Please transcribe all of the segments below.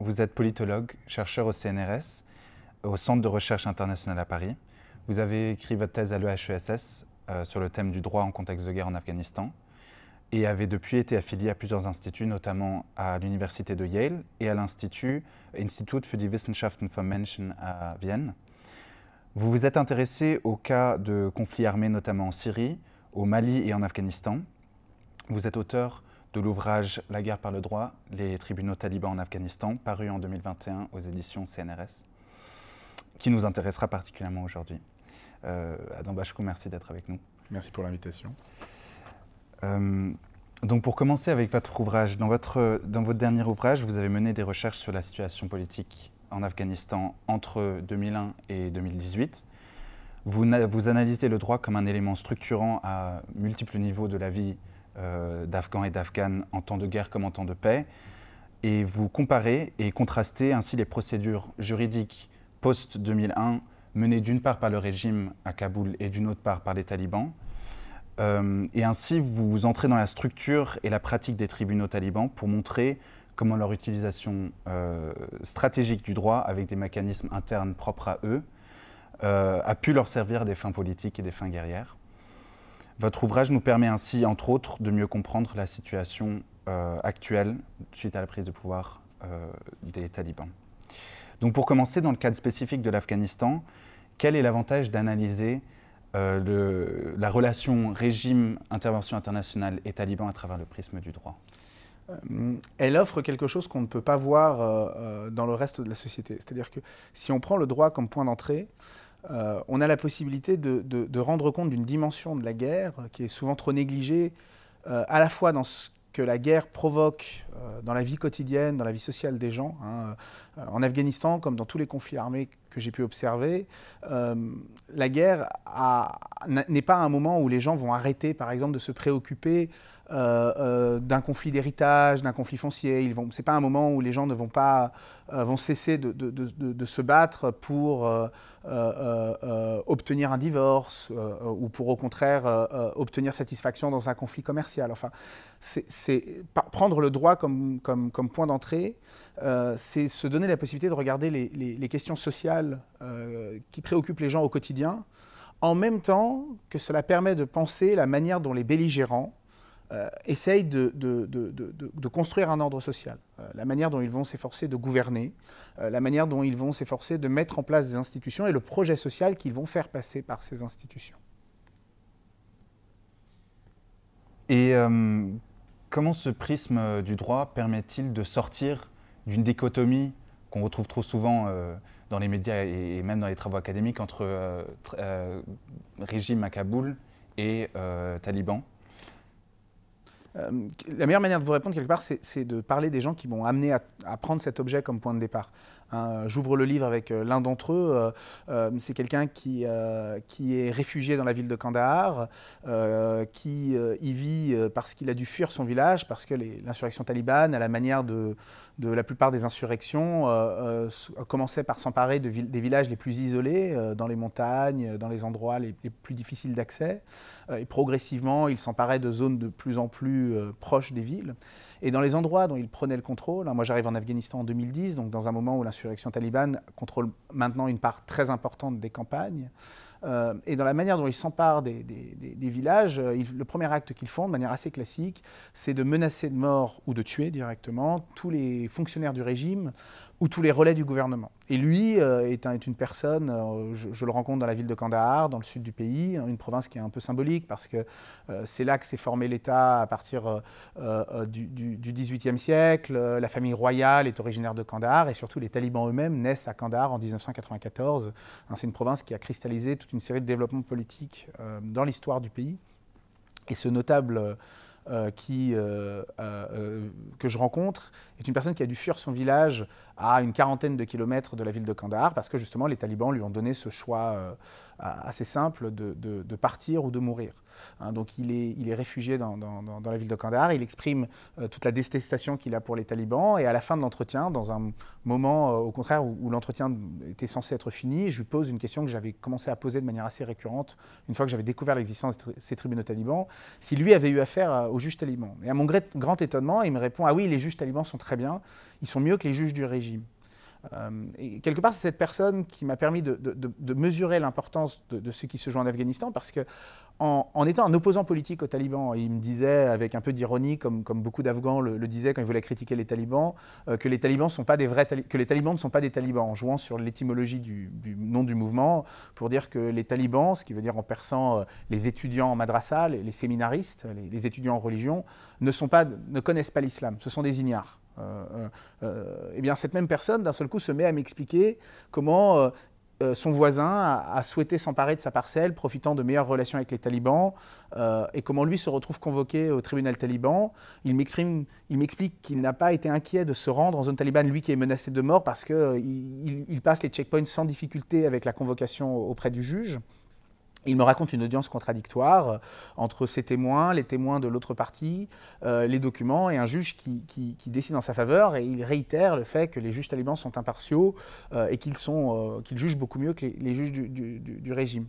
vous êtes politologue, chercheur au CNRS, au Centre de recherche internationale à Paris. Vous avez écrit votre thèse à l'EHESS euh, sur le thème du droit en contexte de guerre en Afghanistan et avez depuis été affilié à plusieurs instituts, notamment à l'université de Yale et à l'Institut Institut für die Wissenschaften von Menschen à Vienne. Vous vous êtes intéressé aux cas de conflits armés, notamment en Syrie, au Mali et en Afghanistan. Vous êtes auteur de l'ouvrage La guerre par le droit, les tribunaux talibans en Afghanistan, paru en 2021 aux éditions CNRS, qui nous intéressera particulièrement aujourd'hui. Euh, Adam Bachkou, merci d'être avec nous. Merci pour l'invitation. Euh, donc pour commencer avec votre ouvrage, dans votre, dernier ouvrage, vous avez mené des recherches sur la situation politique en Afghanistan entre 2001 et 2018. Vous, vous analysez le droit comme un élément structurant à multiples niveaux de la vie euh, d'Afghans et d'Afghanes en temps de guerre comme en temps de paix, et vous comparez et contrastez ainsi les procédures juridiques post-2001 menées d'une part par le régime à Kaboul et d'une autre part par les talibans. Euh, et ainsi, vous entrez dans la structure et la pratique des tribunaux talibans pour montrer comment leur utilisation euh, stratégique du droit, avec des mécanismes internes propres à eux, a pu leur servir des fins politiques et des fins guerrières. Votre ouvrage nous permet ainsi, entre autres, de mieux comprendre la situation euh, actuelle suite à la prise de pouvoir euh, des talibans. Donc pour commencer, dans le cadre spécifique de l'Afghanistan, quel est l'avantage d'analyser euh, la relation régime, intervention internationale et taliban à travers le prisme du droit elle offre quelque chose qu'on ne peut pas voir dans le reste de la société. C'est-à-dire que si on prend le droit comme point d'entrée, euh, on a la possibilité de, rendre compte d'une dimension de la guerre qui est souvent trop négligée, euh, à la fois dans ce que la guerre provoque euh, dans la vie quotidienne, dans la vie sociale des gens. Hein, en Afghanistan, comme dans tous les conflits armés que j'ai pu observer, la guerre n'est pas un moment où les gens vont arrêter, par exemple, de se préoccuper euh, euh, d'un conflit d'héritage, d'un conflit foncier. Ce n'est pas un moment où les gens ne vont pas euh, vont cesser de, de, de, se battre pour obtenir un divorce ou pour au contraire obtenir satisfaction dans un conflit commercial. Enfin, c'est prendre le droit comme, comme, comme point d'entrée, c'est se donner la possibilité de regarder les, les questions sociales qui préoccupent les gens au quotidien, en même temps que cela permet de penser la manière dont les belligérants euh, essayent de, construire un ordre social. Euh, la manière dont ils vont s'efforcer de gouverner, euh, la manière dont ils vont s'efforcer de mettre en place des institutions et le projet social qu'ils vont faire passer par ces institutions. Et comment ce prisme du droit permet-il de sortir d'une dichotomie qu'on retrouve trop souvent dans les médias et, même dans les travaux académiques entre régime à Kaboul et talibans euh, la meilleure manière de vous répondre, quelque part, c'est de parler des gens qui m'ont amené à, prendre cet objet comme point de départ. Hein, j'ouvre le livre avec euh, l'un d'entre eux. Euh, euh, c'est quelqu'un qui, est réfugié dans la ville de Kandahar, qui y vit parce qu'il a dû fuir son village, parce que l'insurrection talibane, à la manière de, la plupart des insurrections, commençait par s'emparer des villages les plus isolés, dans les montagnes, dans les endroits les, les plus difficiles d'accès. et progressivement, il s'emparait de zones de plus en plus proches des villes. Et dans les endroits dont ils prenaient le contrôle, hein, moi j'arrive en Afghanistan en 2010, donc dans un moment où l'insurrection talibane contrôle maintenant une part très importante des campagnes, euh, et dans la manière dont ils s'emparent des, villages, euh, le premier acte qu'ils font, de manière assez classique, c'est de menacer de mort ou de tuer directement tous les fonctionnaires du régime ou tous les relais du gouvernement. Et lui euh, est, une personne, euh, je, le rencontre dans la ville de Kandahar, dans le sud du pays, hein, une province qui est un peu symbolique parce que euh, c'est là que s'est formé l'État à partir du, du, XVIIIe siècle. La famille royale est originaire de Kandahar et surtout les talibans eux-mêmes naissent à Kandahar en 1994. Hein, c'est une province qui a cristallisé toute une série de développements politiques dans l'histoire du pays. Et ce notable euh, euh, euh, que je rencontre est une personne qui a dû fuir son village à une quarantaine de kilomètres de la ville de Kandahar parce que justement les talibans lui ont donné ce choix assez simple de, partir ou de mourir. Hein, donc il est, réfugié dans, la ville de Kandahar, il exprime euh, toute la détestation qu'il a pour les talibans, et à la fin de l'entretien, dans un moment euh, au contraire où, l'entretien était censé être fini, je lui pose une question que j'avais commencé à poser de manière assez récurrente une fois que j'avais découvert l'existence de ces tribunaux talibans, si lui avait eu affaire euh, aux juges talibans. Et à mon grand étonnement, il me répond, ah oui, les juges talibans sont très bien, ils sont mieux que les juges du régime. Euh, et quelque part, c'est cette personne qui m'a permis de, mesurer l'importance de, ce qui se joue en Afghanistan, parce que en, étant un opposant politique aux talibans, il me disait, avec un peu d'ironie, comme, beaucoup d'Afghans le, disaient quand ils voulaient critiquer les talibans, euh, que, les talibans sont pas des vrais que les talibans ne sont pas des talibans, en jouant sur l'étymologie du, nom du mouvement, pour dire que les talibans, ce qui veut dire en perçant euh, les étudiants en madrasa, les, séminaristes, les, étudiants en religion, ne, ne connaissent pas l'islam, ce sont des ignares et euh, euh, euh, eh bien cette même personne, d'un seul coup, se met à m'expliquer comment son voisin a, souhaité s'emparer de sa parcelle, profitant de meilleures relations avec les talibans, et comment lui se retrouve convoqué au tribunal taliban. Il m'explique qu'il n'a pas été inquiet de se rendre en zone talibane, lui qui est menacé de mort, parce qu'il passe les checkpoints sans difficulté avec la convocation auprès du juge. Il me raconte une audience contradictoire euh, entre ses témoins, les témoins de l'autre partie, euh, les documents et un juge qui, décide en sa faveur. Et il réitère le fait que les juges talibans sont impartiaux euh, et qu'ils jugent beaucoup mieux que les, juges du, régime.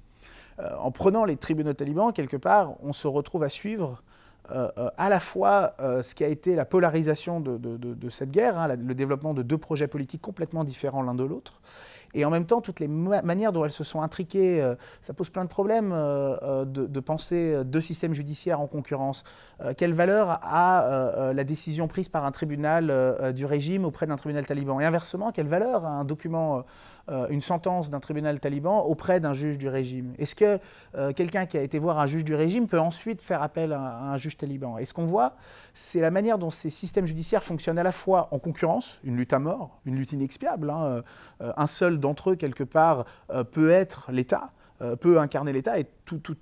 en prenant les tribunaux talibans, quelque part, on se retrouve à suivre à la fois ce qui a été la polarisation de, cette guerre, hein, le développement de deux projets politiques complètement différents l'un de l'autre, et en même temps, toutes les manières dont elles se sont intriquées, euh, ça pose plein de problèmes euh, euh, de, penser deux systèmes judiciaires en concurrence. quelle valeur a la décision prise par un tribunal du régime auprès d'un tribunal taliban Et inversement, quelle valeur a un document euh, une sentence d'un tribunal taliban auprès d'un juge du régime Est-ce que euh, quelqu'un qui a été voir un juge du régime peut ensuite faire appel à, un juge taliban Et ce qu'on voit, c'est la manière dont ces systèmes judiciaires fonctionnent à la fois en concurrence, une lutte à mort, une lutte inexpiable. Hein, euh, un seul d'entre eux, quelque part, peut être l'État, peut incarner l'État. Et tout, tout,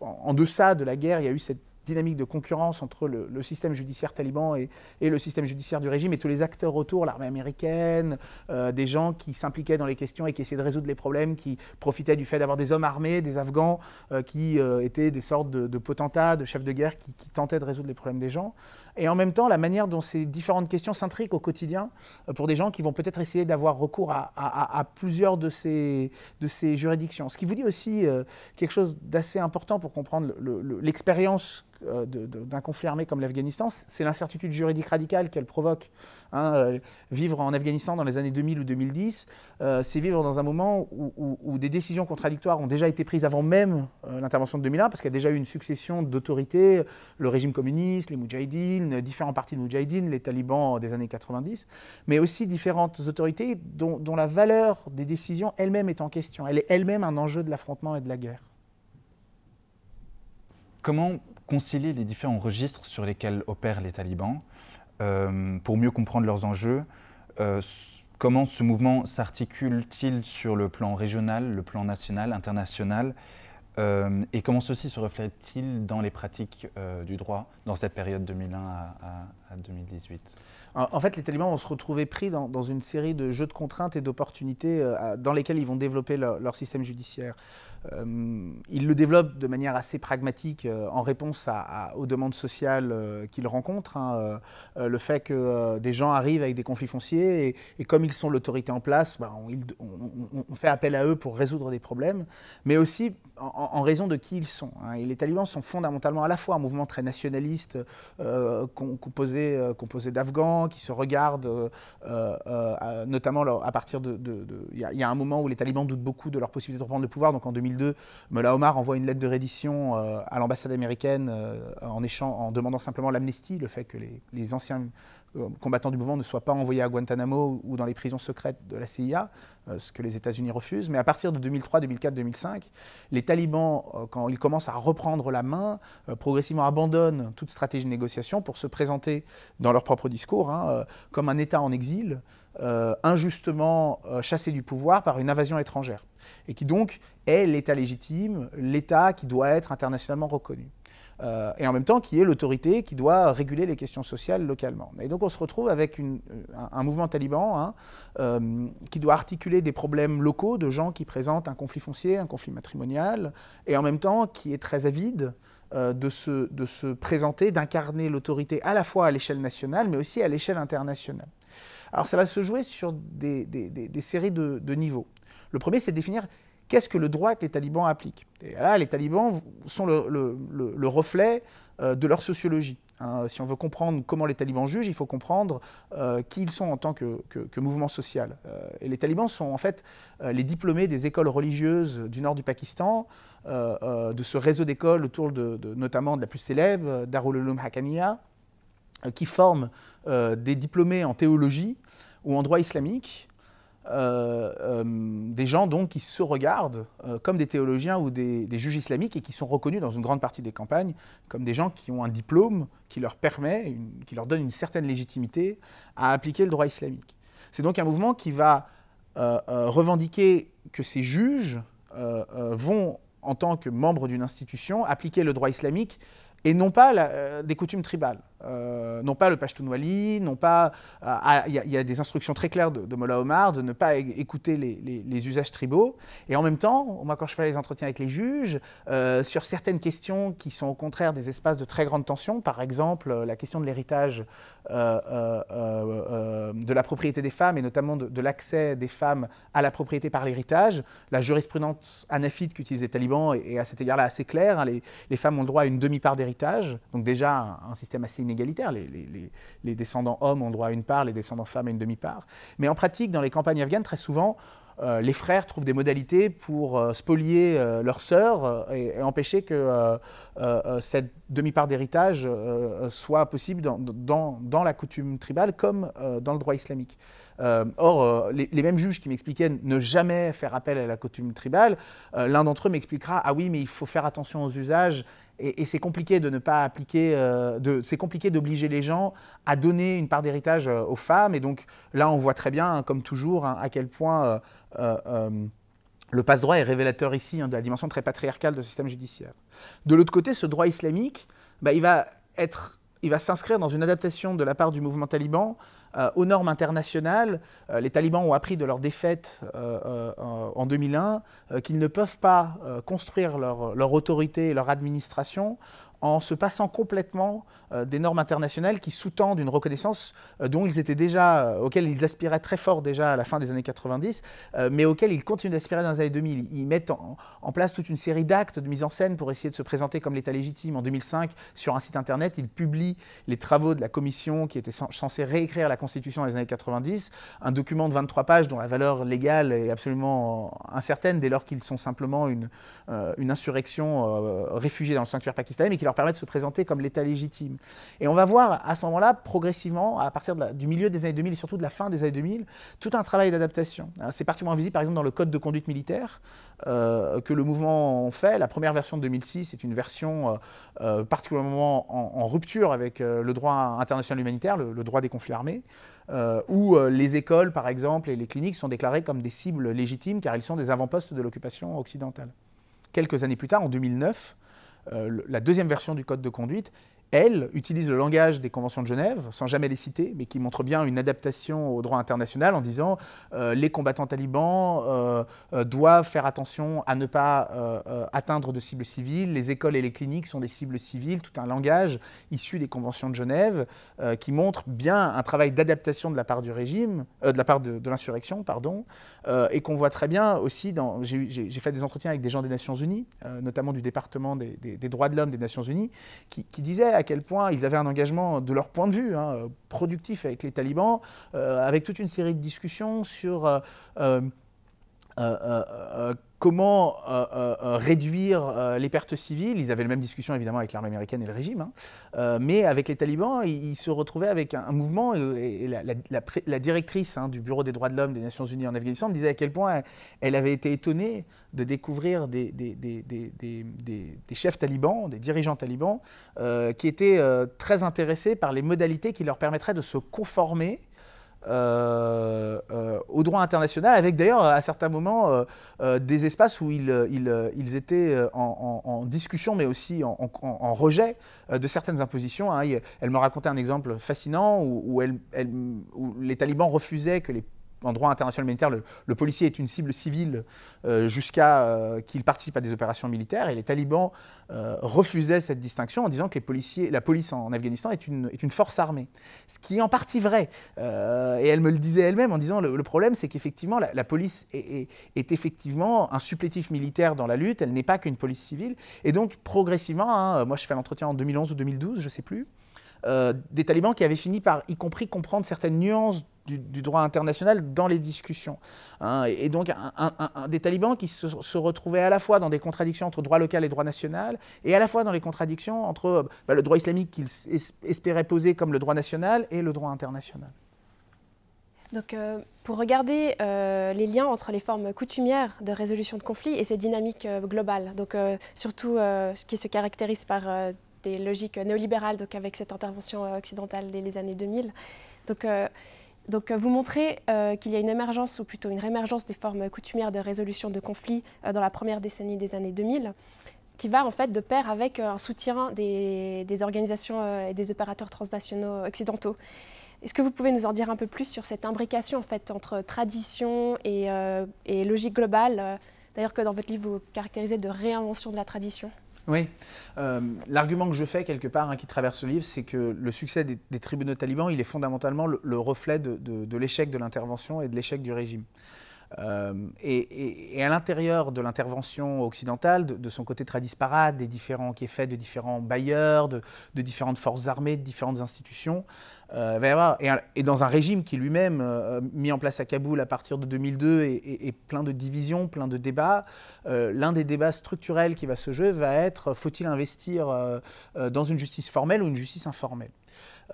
en deçà de la guerre, il y a eu cette dynamique de concurrence entre le, système judiciaire taliban et, le système judiciaire du régime et tous les acteurs autour, l'armée américaine, euh, des gens qui s'impliquaient dans les questions et qui essayaient de résoudre les problèmes, qui profitaient du fait d'avoir des hommes armés, des Afghans, euh, qui euh, étaient des sortes de, potentats, de chefs de guerre qui, tentaient de résoudre les problèmes des gens et en même temps la manière dont ces différentes questions s'intriguent au quotidien euh, pour des gens qui vont peut-être essayer d'avoir recours à, plusieurs de ces, juridictions. Ce qui vous dit aussi euh, quelque chose d'assez important pour comprendre l'expérience euh, d'un conflit armé comme l'Afghanistan, c'est l'incertitude juridique radicale qu'elle provoque Hein, euh, vivre en Afghanistan dans les années 2000 ou 2010, euh, c'est vivre dans un moment où, des décisions contradictoires ont déjà été prises avant même euh, l'intervention de 2001, parce qu'il y a déjà eu une succession d'autorités, le régime communiste, les Moudjahidines, différents partis de Moudjahidines, les talibans des années 90, mais aussi différentes autorités dont, dont la valeur des décisions elle-même est en question. Elle est elle-même un enjeu de l'affrontement et de la guerre. Comment concilier les différents registres sur lesquels opèrent les talibans euh, pour mieux comprendre leurs enjeux. Euh, comment ce mouvement s'articule-t-il sur le plan régional, le plan national, international euh, et comment ceci se reflète-t-il dans les pratiques du droit dans cette période 2001 à, 2018 en, fait, les talibans vont se retrouver pris dans, une série de jeux de contraintes et d'opportunités dans lesquels ils vont développer leur système judiciaire. Euh, il le développe de manière assez pragmatique euh, en réponse aux demandes sociales euh, qu'il rencontre. Hein, le fait que des gens arrivent avec des conflits fonciers et, comme ils sont l'autorité en place, bah, on, fait appel à eux pour résoudre des problèmes, mais aussi en, raison de qui ils sont. Hein. les talibans sont fondamentalement à la fois un mouvement très nationaliste composé, composé d'Afghans qui se regardent, notamment à partir de... Il y, a un moment où les talibans doutent beaucoup de leur possibilité de reprendre le pouvoir, donc en Mela Mullah Omar envoie une lettre de reddition euh, à l'ambassade américaine euh, en, demandant simplement l'amnistie, le fait que les, anciens euh, combattants du mouvement ne soient pas envoyés à Guantanamo ou dans les prisons secrètes de la CIA, ce que les États-Unis refusent. Mais à partir de 2003, 2004, 2005, les talibans, quand ils commencent à reprendre la main, progressivement abandonnent toute stratégie de négociation pour se présenter dans leur propre discours hein, comme un État en exil, injustement chassé du pouvoir par une invasion étrangère et qui donc est l'État légitime, l'État qui doit être internationalement reconnu. Euh, et en même temps qui est l'autorité qui doit réguler les questions sociales localement. Et donc on se retrouve avec un, mouvement taliban hein, euh, qui doit articuler des problèmes locaux de gens qui présentent un conflit foncier, un conflit matrimonial, et en même temps qui est très avide euh, de, se, présenter, d'incarner l'autorité à la fois à l'échelle nationale, mais aussi à l'échelle internationale. Alors ça va se jouer sur des, séries de niveaux. Le premier, c'est de définir qu'est-ce que le droit que les talibans appliquent. Et là, les talibans sont le, reflet euh, de leur sociologie. Hein. Si on veut comprendre comment les talibans jugent, il faut comprendre euh, qui ils sont en tant que, mouvement social. Euh, et les talibans sont en fait les diplômés des écoles religieuses du nord du Pakistan, de ce réseau d'écoles autour de, notamment de la plus célèbre, Darul Hakaniya, Haqqaniya, qui forment des diplômés en théologie ou en droit islamique, euh, euh, des gens donc qui se regardent euh, comme des théologiens ou des, juges islamiques et qui sont reconnus dans une grande partie des campagnes comme des gens qui ont un diplôme qui leur permet, qui leur donne une certaine légitimité à appliquer le droit islamique. C'est donc un mouvement qui va revendiquer que ces juges vont, en tant que membres d'une institution, appliquer le droit islamique et non pas des coutumes tribales. Euh, non pas le Pashtunwali, non pas. Euh, il y, a des instructions très claires de, de Mola Omar de ne pas écouter les, usages tribaux. Et en même temps, moi, quand je fais les entretiens avec les juges, euh, sur certaines questions qui sont au contraire des espaces de très grande tension, par exemple la question de l'héritage, de la propriété des femmes et notamment de, l'accès des femmes à la propriété par l'héritage, la jurisprudence anafite qu'utilisent les talibans est, à cet égard-là assez claire. Hein. les, femmes ont le droit à une demi-part d'héritage, donc déjà un système assez inégalitaire. Les, descendants hommes ont droit à une part, les descendants femmes à une demi-part. Mais en pratique, dans les campagnes afghanes, très souvent, euh, les frères trouvent des modalités pour euh, spolier euh, leurs sœurs et, empêcher que cette demi-part d'héritage soit possible dans, la coutume tribale comme dans le droit islamique. or, les, mêmes juges qui m'expliquaient ne jamais faire appel à la coutume tribale, l'un d'entre eux m'expliquera Ah oui, mais il faut faire attention aux usages et, c'est compliqué euh, de c'est compliqué d'obliger les gens à donner une part d'héritage euh, aux femmes. Et donc là, on voit très bien, hein, comme toujours, hein, à quel point euh, le passe-droit est révélateur ici hein, de la dimension très patriarcale du système judiciaire. De l'autre côté, ce droit islamique, bah, il va s'inscrire dans une adaptation de la part du mouvement taliban euh, aux normes internationales. Euh, les talibans ont appris de leur défaite euh, en 2001 qu'ils ne peuvent pas construire leur autorité et leur administration en se passant complètement euh, des normes internationales qui sous-tendent une reconnaissance euh, dont ils étaient déjà, euh, auxquelles ils aspiraient très fort déjà à la fin des années 90, mais auxquelles ils continuent d'aspirer dans les années 2000. Ils mettent en, place toute une série d'actes de mise en scène pour essayer de se présenter comme l'État légitime. En 2005, sur un site internet, ils publient les travaux de la commission qui était censée réécrire la Constitution dans les années 90, un document de 23 pages dont la valeur légale est absolument incertaine dès lors qu'ils sont simplement une, insurrection réfugiée dans le sanctuaire pakistanais, leur permet de se présenter comme l'État légitime. Et on va voir à ce moment-là, progressivement, à partir du milieu des années 2000 et surtout de la fin des années 2000, tout un travail d'adaptation. Hein, c'est particulièrement visible par exemple dans le code de conduite militaire euh, que le mouvement fait. La première version de 2006 est une version euh, euh, particulièrement en, rupture avec le droit international humanitaire, le, droit des conflits armés. où les écoles, par exemple, et les cliniques sont déclarées comme des cibles légitimes car ils sont des avant-postes de l'occupation occidentale. Quelques années plus tard, en 2009, euh, la deuxième version du code de conduite elle, utilise le langage des conventions de Genève, sans jamais les citer, mais qui montre bien une adaptation au droit international en disant euh, les combattants talibans euh, euh, doivent faire attention à ne pas atteindre de cibles civiles, les écoles et les cliniques sont des cibles civiles, tout un langage issu des conventions de Genève qui montre bien un travail d'adaptation de la part du régime, de la part de, l'insurrection, pardon, et qu'on voit très bien aussi J'ai fait des entretiens avec des gens des Nations Unies, notamment du département des, droits de l'homme des Nations Unies, qui disaient à quel point ils avaient un engagement de leur point de vue hein, productif avec les talibans, euh, avec toute une série de discussions sur... Euh, euh, comment euh, euh, euh, réduire les pertes civiles. Ils avaient la même discussion évidemment avec l'armée américaine et le régime, hein. mais avec les talibans, ils, se retrouvaient avec un, mouvement, et, la, directrice hein, du Bureau des droits de l'homme des Nations Unies en Afghanistan me disait à quel point elle, avait été étonnée de découvrir des chefs talibans, des dirigeants talibans, qui étaient très intéressés par les modalités qui leur permettraient de se conformer euh, euh, au droit international, avec d'ailleurs à certains moments euh, des espaces où ils, ils, étaient en, discussion, mais aussi en, rejet de certaines impositions. Hein. Elle me racontait un exemple fascinant où, elle, où les talibans refusaient que les en droit international militaire, le, policier est une cible civile euh, jusqu'à euh, qu'il participe à des opérations militaires. Et les talibans euh, refusaient cette distinction en disant que les policiers, la police en, Afghanistan est une, force armée. Ce qui est en partie vrai. et elle me le disait elle-même en disant le, le problème, c'est qu'effectivement, la, police est, effectivement un supplétif militaire dans la lutte. Elle n'est pas qu'une police civile. Et donc, progressivement, hein, moi je fais l'entretien en 2011 ou 2012, je ne sais plus. des talibans qui avaient fini par y compris comprendre certaines nuances du, droit international dans les discussions. Hein. et, donc un, des talibans qui se, se, retrouvaient à la fois dans des contradictions entre droit local et droit national, et à la fois dans les contradictions entre bah, le droit islamique qu'ils espéraient poser comme le droit national et le droit international. Donc, euh, pour regarder euh, les liens entre les formes coutumières de résolution de conflits et ces dynamiques globale, euh, globales, donc surtout ce qui se caractérise par des logiques néolibérales, donc avec cette intervention occidentale dès les années 2000. Donc, donc euh, vous montrez euh, qu'il y a une émergence, ou plutôt une réémergence des formes coutumières de résolution de conflits euh, dans la première décennie des années 2000, qui va en fait de pair avec un soutien des, organisations et des opérateurs transnationaux occidentaux. Est-ce que vous pouvez nous en dire un peu plus sur cette imbrication en fait entre tradition et, et logique globale D'ailleurs que dans votre livre vous caractérisez de réinvention de la tradition. Oui. Euh, l'argument que je fais, quelque part, hein, qui traverse ce livre, c'est que le succès des, tribunaux talibans, il est fondamentalement le, reflet de l'échec de l'intervention et de l'échec du régime. Euh, et, à l'intérieur de l'intervention occidentale, de, son côté très disparate, des différents, qui est fait de différents bailleurs, de différentes forces armées, de différentes institutions, euh, et, dans un régime qui lui-même, euh, mis en place à Kaboul à partir de 2002, et, plein de divisions, plein de débats, euh, l'un des débats structurels qui va se jouer va être faut-il investir dans une justice formelle ou une justice informelle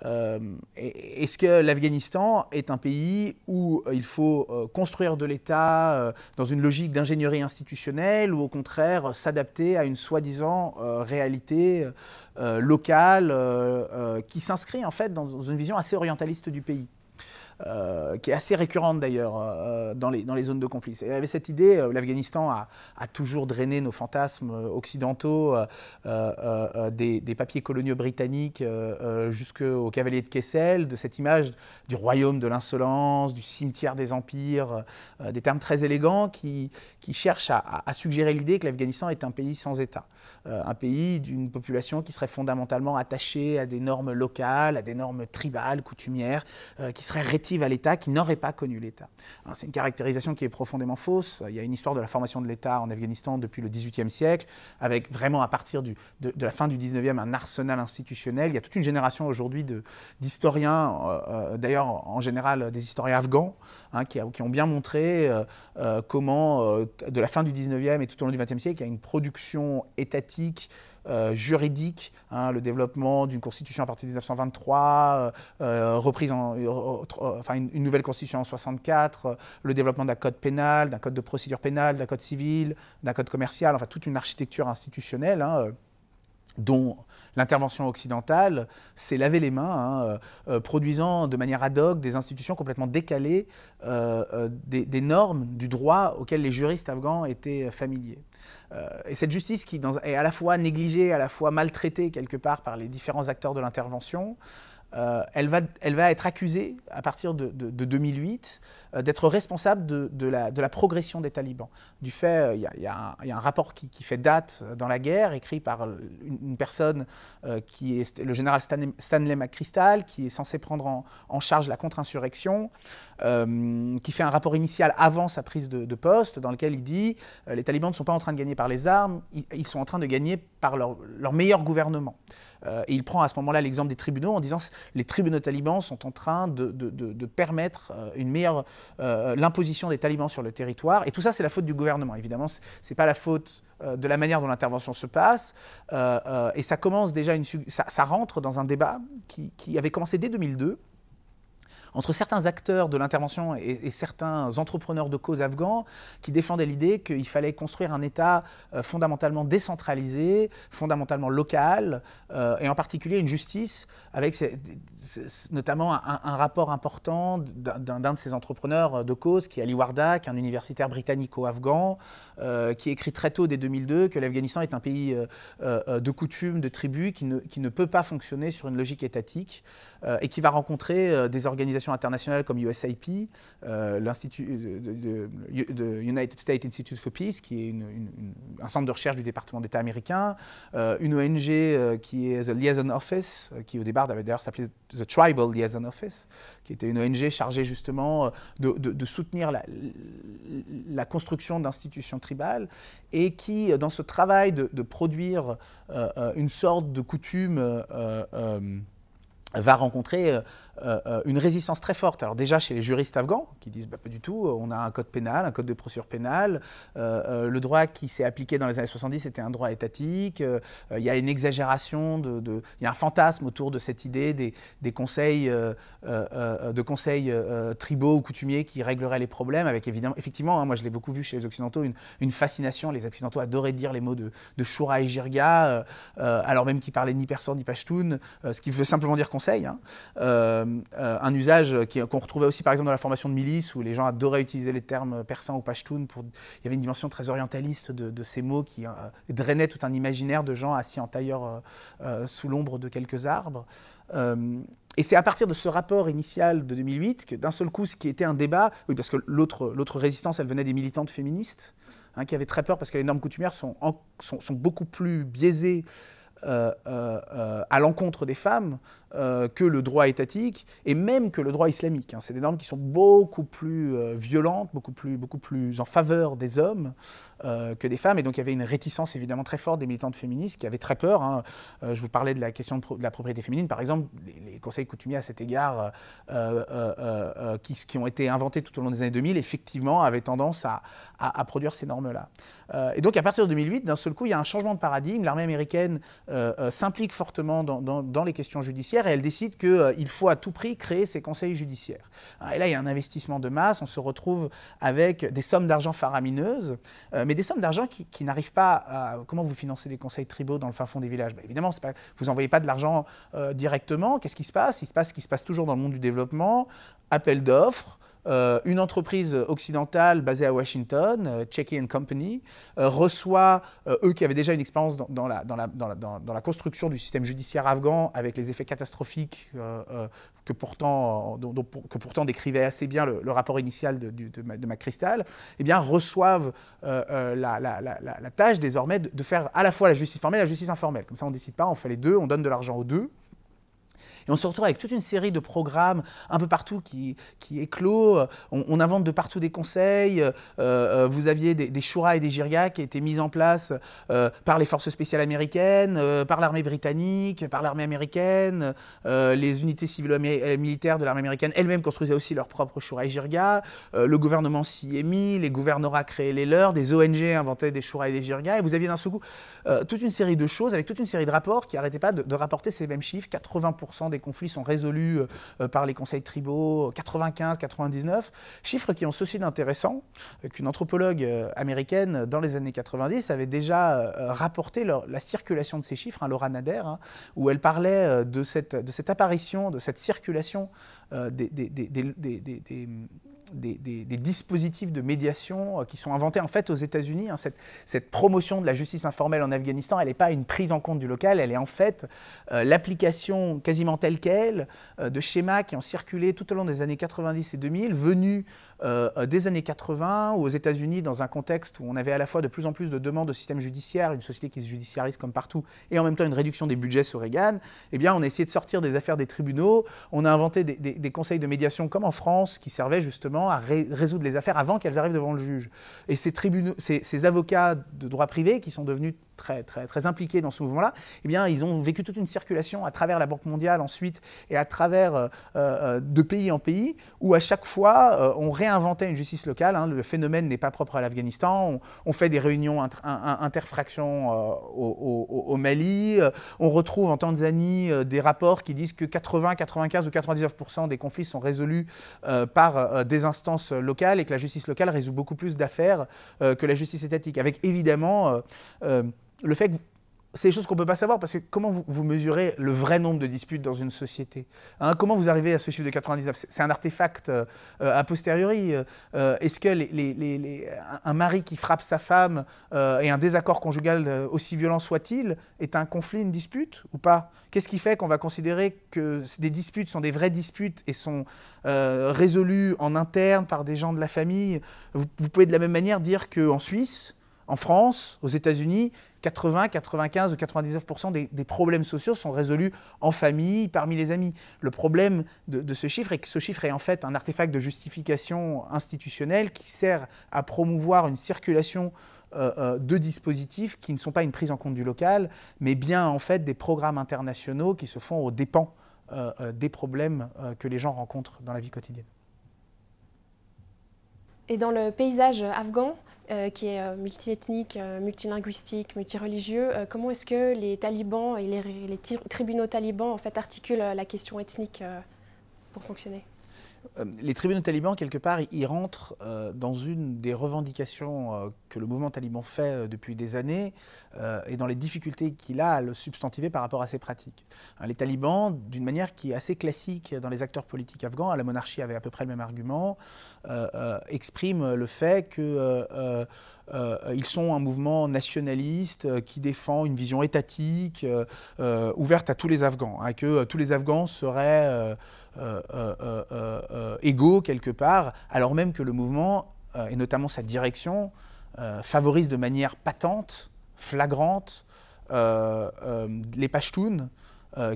euh, est-ce que l'Afghanistan est un pays où euh, il faut euh, construire de l'État dans une logique d'ingénierie institutionnelle ou au contraire s'adapter à une soi-disant réalité locale qui s'inscrit en fait dans une vision assez orientaliste du pays euh, qui est assez récurrente d'ailleurs euh, dans, les, dans les zones de conflit. Il y avait cette idée, euh, l'Afghanistan a, toujours drainé nos fantasmes occidentaux, des, papiers coloniaux britanniques jusqu'au cavalier de Kessel, de cette image du royaume de l'insolence, du cimetière des empires, des termes très élégants qui, qui cherchent à, à suggérer l'idée que l'Afghanistan est un pays sans État, un pays d'une population qui serait fondamentalement attachée à des normes locales, à des normes tribales, coutumières, qui serait réticente à l'État qui n'aurait pas connu l'État. Hein, c'est une caractérisation qui est profondément fausse. Il y a une histoire de la formation de l'État en Afghanistan depuis le XVIIIe siècle, avec vraiment à partir de, la fin du XIXe un arsenal institutionnel. Il y a toute une génération aujourd'hui d'historiens, euh, euh, d'ailleurs en général des historiens afghans, hein, qui, ont bien montré euh, comment, de la fin du XIXe et tout au long du XXe siècle, il y a une production étatique euh, juridique, hein, le développement d'une constitution à partir de 1923, euh, euh, reprise en, enfin une, nouvelle constitution en 64, le développement d'un code pénal, d'un code de procédure pénale, d'un code civil, d'un code commercial, enfin toute une architecture institutionnelle hein, dont L'intervention occidentale, c'est laver les mains, hein, euh, euh, produisant de manière ad hoc des institutions complètement décalées euh, des, normes du droit auxquelles les juristes afghans étaient familiers et cette justice qui est à la fois négligée, à la fois maltraitée quelque part par les différents acteurs de l'intervention, elle, va, être accusée à partir de, de 2008 euh, d'être responsable de, la, de, la, progression des talibans. Du fait, il euh, y, a un rapport qui, fait date euh, dans la guerre, écrit par une, personne qui est le général Stanley McChrystal, qui est censé prendre en, charge la contre-insurrection, qui fait un rapport initial avant sa prise de, poste, dans lequel il dit les talibans ne sont pas en train de gagner par les armes, ils, sont en train de gagner par leur, meilleur gouvernement. et il prend à ce moment-là l'exemple des tribunaux en disant les tribunaux talibans sont en train de permettre une meilleure euh, l'imposition des talibans sur le territoire. Et tout ça, c'est la faute du gouvernement. Évidemment, ce n'est pas la faute euh, de la manière dont l'intervention se passe. Euh, et ça commence déjà, ça, rentre dans un débat qui avait commencé dès 2002 entre certains acteurs de l'intervention et, certains entrepreneurs de cause afghans qui défendaient l'idée qu'il fallait construire un État euh, fondamentalement décentralisé, fondamentalement local, euh, et en particulier une justice avec notamment un, rapport important d'un de ces entrepreneurs euh, de cause qui est Ali Wardak, un universitaire britannico-afghan, qui écrit très tôt dès 2002 que l'Afghanistan est un pays de coutumes, de tribus, qui ne, qui ne, peut pas fonctionner sur une logique étatique et qui va rencontrer des organisations internationales comme U.S.I.P., euh, l'Institut euh, de, United States Institute for Peace, qui est un centre de recherche du département d'État américain, euh, une ONG qui est The Liaison Office, qui au départ d'ailleurs s'appelait The Tribal Liaison Office, qui était une ONG chargée justement de, soutenir la, la construction d'institutions tribales, et qui, dans ce travail de, produire une sorte de coutume va rencontrer euh, euh, une résistance très forte. Alors déjà chez les juristes afghans, qui disent bah, pas du tout, euh, on a un code pénal, un code de procédure pénale, le droit qui s'est appliqué dans les années 70 était un droit étatique, il y a une exagération, il de, y a un fantasme autour de cette idée des, conseils, de conseils tribaux ou coutumiers qui régleraient les problèmes, avec évidemment, effectivement, hein, moi je l'ai beaucoup vu chez les Occidentaux, une, fascination, les Occidentaux adoraient dire les mots de, de Shura et Jirga, alors même qu'ils parlaient ni persan ni pashtun, ce qui veut simplement dire qu'on Hein. Euh, euh, un usage qu'on retrouvait aussi par exemple dans la formation de milice où les gens adoraient utiliser les termes persans ou pashtoun. Pour... Il y avait une dimension très orientaliste de, ces mots qui euh, drainait tout un imaginaire de gens assis en tailleur sous l'ombre de quelques arbres. Et c'est à partir de ce rapport initial de 2008 que d'un seul coup, ce qui était un débat, oui, parce que l'autre résistance, elle venait des militantes féministes, hein, qui avaient très peur parce que les normes coutumières sont, sont, beaucoup plus biaisées à l'encontre des femmes euh, que le droit étatique et même que le droit islamique. Hein. C'est des normes qui sont beaucoup plus euh, violentes, beaucoup plus, beaucoup plus en faveur des hommes euh, que des femmes. Et donc il y avait une réticence évidemment très forte des militantes féministes qui avaient très peur. Hein. je vous parlais de la question de, la propriété féminine, par exemple, les, conseils coutumiers à cet égard qui, ont été inventés tout au long des années 2000, effectivement, avaient tendance à, produire ces normes-là. et donc à partir de 2008, d'un seul coup, il y a un changement de paradigme. L'armée américaine s'implique fortement dans les questions judiciaires et elle décide qu'il euh, faut à tout prix créer ces conseils judiciaires. Ah, et là, il y a un investissement de masse, on se retrouve avec des sommes d'argent faramineuses, euh, mais des sommes d'argent qui, n'arrivent pas à... Comment vous financez des conseils tribaux dans le fin fond des villages bah, Évidemment, vous n'envoyez pas de l'argent euh, directement. Qu'est-ce qui se passe Il se passe ce qui se passe toujours dans le monde du développement, appel d'offres, euh, une entreprise occidentale basée à Washington, check euh, Checky Company, euh, reçoit, eux qui avaient déjà une expérience dans, la, construction du système judiciaire afghan, avec les effets catastrophiques que, pourtant, que pourtant décrivait assez bien le, rapport initial de, de, de, McChrystal, eh bien, reçoivent la, tâche désormais de, faire à la fois la justice formelle et la justice informelle. Comme ça, on ne décide pas, on fait les deux, on donne de l'argent aux deux. Et on se retrouve avec toute une série de programmes un peu partout qui, qui éclos. On, invente de partout des conseils. Euh, euh, vous aviez des, des et des Jirga qui étaient mis en place euh, par les forces spéciales américaines, par l'armée britannique, par l'armée américaine. les unités et militaires de l'armée américaine elles-mêmes construisaient aussi leurs propres Shura et Jirga. le gouvernement s'y est mis, les gouvernorats créaient les leurs, des ONG inventaient des Shura et des Jirga. Et vous aviez d'un seul coup toute une série de choses avec toute une série de rapports qui n'arrêtaient pas de, de rapporter ces mêmes chiffres. 80% des conflits sont résolus euh, par les conseils tribaux 95-99, euh, chiffres qui ont ceci d'intéressant euh, qu'une anthropologue américaine dans les années 90 avait déjà rapporté la circulation de ces chiffres, à hein, Laura Nader, hein, où elle parlait de cette, de cette apparition, de cette circulation des des, dispositifs de médiation euh, qui sont inventés en fait aux États-Unis. Hein. cette, promotion de la justice informelle en Afghanistan, elle n'est pas une prise en compte du local, elle est en fait euh, l'application quasiment telle qu'elle euh, de schémas qui ont circulé tout au long des années 90 et 2000, venus euh, euh, des années 80 aux États-Unis, dans un contexte où on avait à la fois de plus en plus de demandes de système judiciaire, une société qui se judiciarise comme partout, et en même temps une réduction des budgets sur Reagan, eh bien, on a essayé de sortir des affaires des tribunaux. On a inventé des, conseils de médiation comme en France, qui servaient justement à résoudre les affaires avant qu'elles arrivent devant le juge. Et ces avocats de droit privé, qui sont devenus très, très, très impliqués dans ce mouvement-là, eh bien, ils ont vécu toute une circulation à travers la Banque mondiale ensuite et à travers euh, euh, de pays en pays où à chaque fois euh, on réinventait une justice locale. Hein. le phénomène n'est pas propre à l'Afghanistan. On, fait des réunions interfractions au, au, Mali. on retrouve en Tanzanie des rapports qui disent que 80, 95 ou 99 des conflits sont résolus par des instances locales et que la justice locale résout beaucoup plus d'affaires que la justice étatique, avec évidemment le fait que c'est des choses qu'on ne peut pas savoir, parce que comment vous, mesurez le vrai nombre de disputes dans une société hein? Comment vous arrivez à ce chiffre de 99 C'est un artefact euh, euh, a posteriori. Euh, est-ce que un mari qui frappe sa femme et un désaccord conjugal aussi violent soit-il est un conflit, une dispute ou pas Qu'est-ce qui fait qu'on va considérer que des disputes sont des vraies disputes et sont résolues en interne par des gens de la famille vous, vous pouvez de la même manière dire qu'en Suisse, en France, aux États-Unis, 80, 95 ou 99% des, problèmes sociaux sont résolus en famille, parmi les amis. Le problème de, ce chiffre est que ce chiffre est en fait un artefact de justification institutionnelle qui sert à promouvoir une circulation euh, euh, de dispositifs qui ne sont pas une prise en compte du local, mais bien en fait des programmes internationaux qui se font aux dépens euh, des problèmes que les gens rencontrent dans la vie quotidienne. Et dans le paysage afghan, euh, qui est euh, multiethnique, euh, multilinguistique, multireligieux. comment est-ce que les talibans et les, les tribunaux talibans en fait, articulent la question ethnique pour fonctionner euh, les tribunaux talibans, quelque part, ils rentrent euh, dans une des revendications euh, que le mouvement taliban fait depuis des années et dans les difficultés qu'il a à le substantiver par rapport à ses pratiques. Hein, les talibans, d'une manière qui est assez classique dans les acteurs politiques afghans, hein, la monarchie avait à peu près le même argument, expriment le fait que... ils sont un mouvement nationaliste qui défend une vision étatique ouverte à tous les Afghans, hein, que tous les Afghans seraient égaux euh, euh, euh, quelque part, alors même que le mouvement, et notamment sa direction, favorise de manière patente, flagrante, les Pashtuns,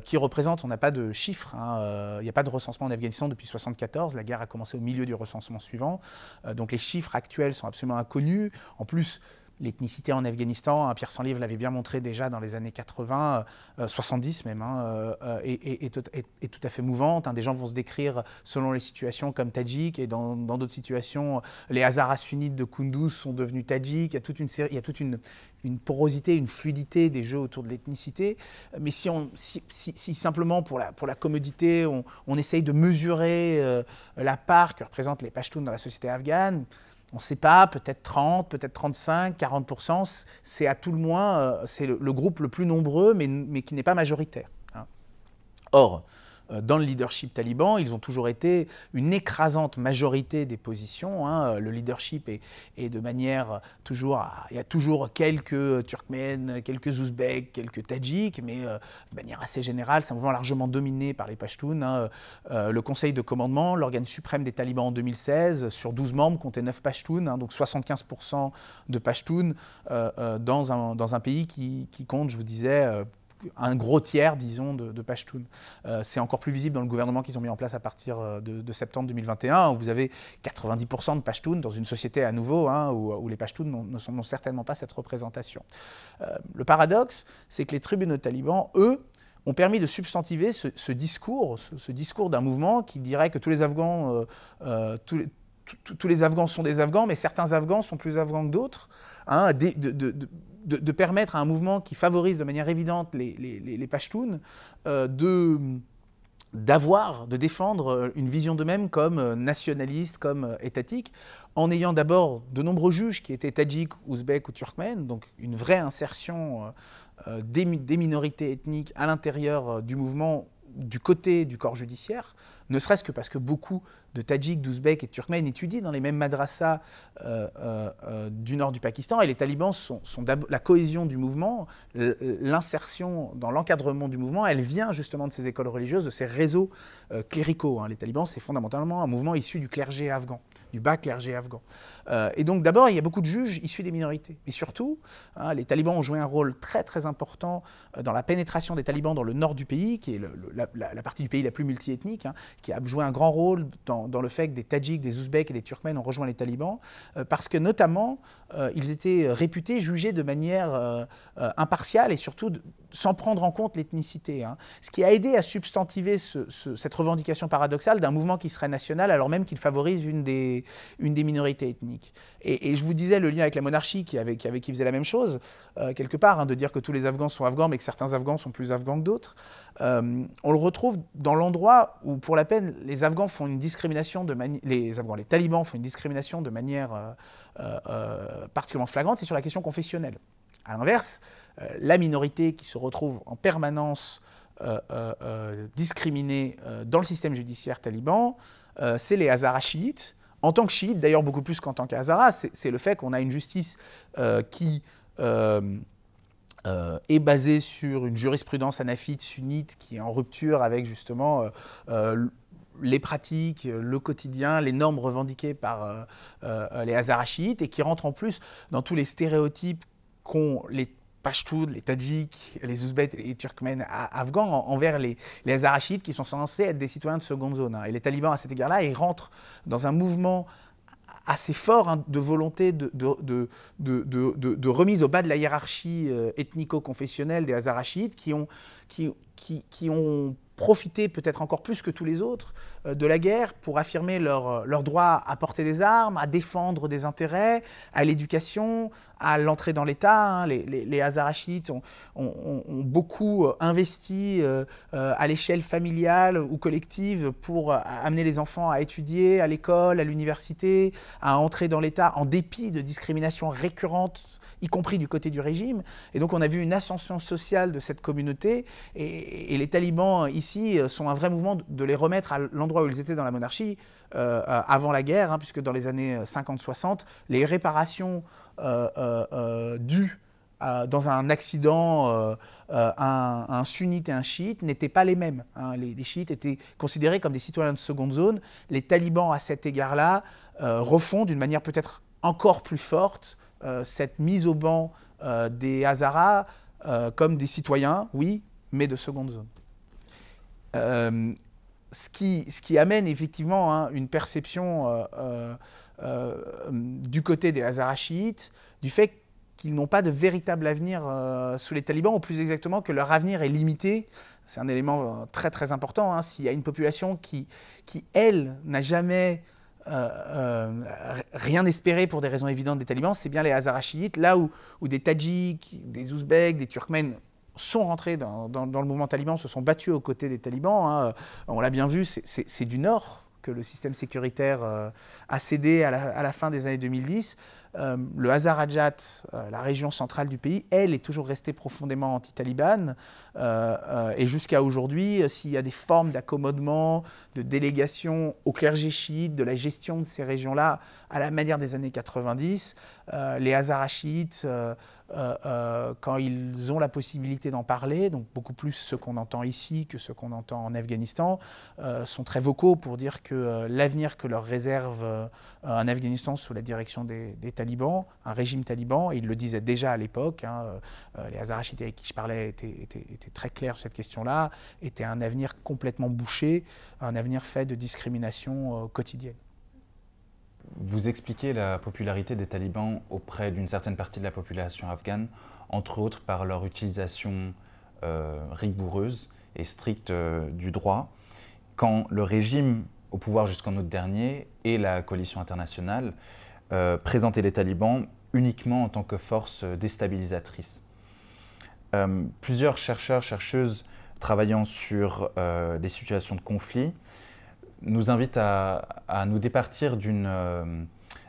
qui représentent, on n'a pas de chiffres, hein, il n'y a pas de recensement en Afghanistan depuis 1974, la guerre a commencé au milieu du recensement suivant, donc les chiffres actuels sont absolument inconnus. En plus, l'ethnicité en Afghanistan. Hein, Pierre Sanliv l'avait bien montré déjà dans les années 80, 70 euh, euh, même, est hein, euh, tout à fait mouvante. Hein. Des gens vont se décrire selon les situations comme Tadjik, et dans d'autres situations, les Hazaras sunnites de Kunduz sont devenus Tadjik. Il y a toute une, série, il y a toute une, porosité, une fluidité des jeux autour de l'ethnicité. Mais si, simplement pour la, pour la commodité, on, essaye de mesurer la part que représentent les Pashtuns dans la société afghane, on ne sait pas, peut-être 30, peut-être 35, 40 c'est à tout le moins, euh, c'est le, groupe le plus nombreux, mais, qui n'est pas majoritaire. Hein. Or, euh, dans le leadership taliban, ils ont toujours été une écrasante majorité des positions. Hein. Euh, le leadership est, de manière toujours. il y a toujours quelques Turkmènes, quelques Ouzbeks, quelques Tadjiks, mais euh, de manière assez générale, c'est un mouvement largement dominé par les Pashtuns. Hein. le conseil de commandement, l'organe suprême des talibans en 2016, sur 12 membres, comptait 9 Pashtuns, hein, donc 75% de Pashtuns dans, un, dans, un, pays qui, qui compte, je vous disais, un gros tiers, disons, de, de euh, c'est encore plus visible dans le gouvernement qu'ils ont mis en place à partir euh, de, septembre 2021, où vous avez 90% de Pashtuns dans une société à nouveau, hein, où, les Pashtuns n'ont certainement pas cette représentation. Euh, le paradoxe, c'est que les tribunaux talibans, eux, ont permis de substantiver ce, discours, ce, discours d'un mouvement qui dirait que tous les Afghans, tous, les Afghans sont des Afghans, mais certains Afghans sont plus Afghans que d'autres. Hein, de, permettre à un mouvement qui favorise de manière évidente les, les, Pashtuns euh, de d'avoir, de défendre euh, une vision d'eux-mêmes comme euh, nationaliste, comme étatique, en ayant d'abord de nombreux juges qui étaient tadjiks, ouzbeks ou turkmènes, donc une vraie insertion des, minorités ethniques à l'intérieur du mouvement du côté du corps judiciaire, ne serait-ce que parce que beaucoup de Tadjiks, d'Ouzbeks et de Turkmènes étudient dans les mêmes madrasas euh, euh, euh, du nord du Pakistan, et les talibans sont, la cohésion du mouvement, l'insertion dans l'encadrement du mouvement, elle vient justement de ces écoles religieuses, de ces réseaux cléricaux. Hein. Les talibans, c'est fondamentalement un mouvement issu du clergé afghan, du bas clergé afghan. Euh, et donc d'abord, il y a beaucoup de juges issus des minorités. Mais surtout, hein, les talibans ont joué un rôle très très important euh, dans la pénétration des talibans dans le nord du pays, qui est la, partie du pays la plus multiethnique, hein, qui a joué un grand rôle dans, le fait que des Tadjiks, des Ouzbeks et des Turkmènes ont rejoint les talibans, euh, parce que notamment, ils étaient réputés, jugés de manière impartiale et surtout sans prendre en compte l'ethnicité. Hein. Ce qui a aidé à substantiver cette revendication paradoxale d'un mouvement qui serait national alors même qu'il favorise une des, une des minorités ethniques. Et, je vous disais le lien avec la monarchie qui, faisait la même chose, euh, quelque part, hein, de dire que tous les Afghans sont Afghans, mais que certains Afghans sont plus Afghans que d'autres. Euh, on le retrouve dans l'endroit où, pour la peine, les Afghans font une discrimination de les les talibans font une discrimination de manière euh, particulièrement flagrante, c'est sur la question confessionnelle. À l'inverse, la minorité qui se retrouve en permanence discriminée dans le système judiciaire taliban, c'est les Hazaras chiites en tant que chiite, d'ailleurs beaucoup plus qu'en tant qu'Hazara, c'est le fait qu'on a une justice euh, qui euh, euh, est basée sur une jurisprudence anafite sunnite qui est en rupture avec justement les pratiques, le quotidien, les normes revendiquées par les Hazara chiites et qui rentre en plus dans tous les stéréotypes qu'ont les les Tadjiks, les Ouzbeks et les Turkmènes afghans envers les, les qui sont censés être des citoyens de seconde zone. Hein. Et les talibans, à cet égard-là, ils rentrent dans un mouvement assez fort hein, de volonté de, de, remise au bas de la hiérarchie euh, ethnico-confessionnelle des Hazarachides qui ont, qui, ont profité peut-être encore plus que tous les autres euh, de la guerre pour affirmer euh, leur, droit à porter des armes, à défendre des intérêts, à l'éducation, à l'entrée dans l'État. Hein. Les, les, Hazarachites ont, beaucoup euh, investi à l'échelle familiale ou collective pour amener les enfants à étudier à l'école, à l'université, à entrer dans l'État en dépit de discriminations récurrentes y compris du côté du régime. Et donc on a vu une ascension sociale de cette communauté et, les talibans ici euh, sont un vrai mouvement de les remettre à l'endroit où ils étaient dans la monarchie euh, euh, avant la guerre, hein, puisque dans les années 50-60, les réparations dues dans un accident, euh, un, sunnite et un chiite n'étaient pas les mêmes. Hein. Les, les, chiites étaient considérés comme des citoyens de seconde zone. Les talibans, à cet égard-là, refont d'une manière peut-être encore plus forte cette mise au banc des Hazaras comme des citoyens, oui, mais de seconde zone. Euh, ce, qui, amène effectivement hein, une perception euh, euh, du côté des chiites, du fait qu'ils n'ont pas de véritable avenir sous les talibans, ou plus exactement que leur avenir est limité. C'est un élément très très important. Hein. S'il y a une population qui, qui elle, n'a jamais rien espéré pour des raisons évidentes des talibans, c'est bien les chiites, là où, où, des Tadjiks, des Ouzbeks, des Turkmènes sont rentrés dans, le mouvement taliban, se sont battus aux côtés des talibans. Hein. On l'a bien vu, c'est du Nord que le système sécuritaire euh, a cédé à la, fin des années 2010. Euh, le Hazarajat, euh, la région centrale du pays, elle est toujours restée profondément anti taliban et jusqu'à aujourd'hui, s'il y a des formes d'accommodement, de délégation au clergé chiite, de la gestion de ces régions-là, à la manière des années 90, les Hazarachites, euh, euh, quand ils ont la possibilité d'en parler, donc beaucoup plus ce qu'on entend ici que ce qu'on entend en Afghanistan, euh, sont très vocaux pour dire que l'avenir que leur réserve un Afghanistan sous la direction des, talibans, un régime taliban, et ils le disaient déjà à l'époque, hein, les Hazarachites avec qui je parlais étaient, étaient très clairs sur cette question-là, était un avenir complètement bouché, un avenir fait de discrimination quotidienne. Vous expliquez la popularité des talibans auprès d'une certaine partie de la population afghane, entre autres par leur utilisation euh, rigoureuse et stricte euh, du droit. Quand le régime au pouvoir jusqu'en août dernier et la coalition internationale euh, présentaient les talibans uniquement en tant que force déstabilisatrice. plusieurs chercheurs, chercheuses travaillant sur des situations de conflit nous invite à, nous départir d'une euh,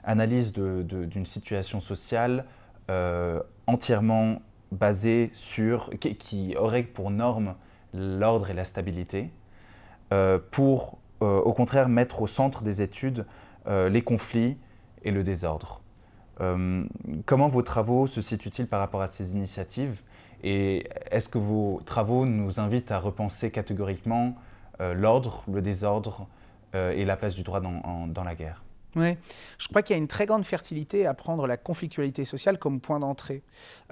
analyse d'une situation sociale euh, entièrement basée sur, qui, aurait pour norme l'ordre et la stabilité, euh, pour au contraire mettre au centre des études les conflits et le désordre. comment vos travaux se situent-ils par rapport à ces initiatives et est-ce que vos travaux nous invitent à repenser catégoriquement l'ordre, le désordre, euh, et la place du droit dans, la guerre. Oui, Je crois qu'il y a une très grande fertilité à prendre la conflictualité sociale comme point d'entrée.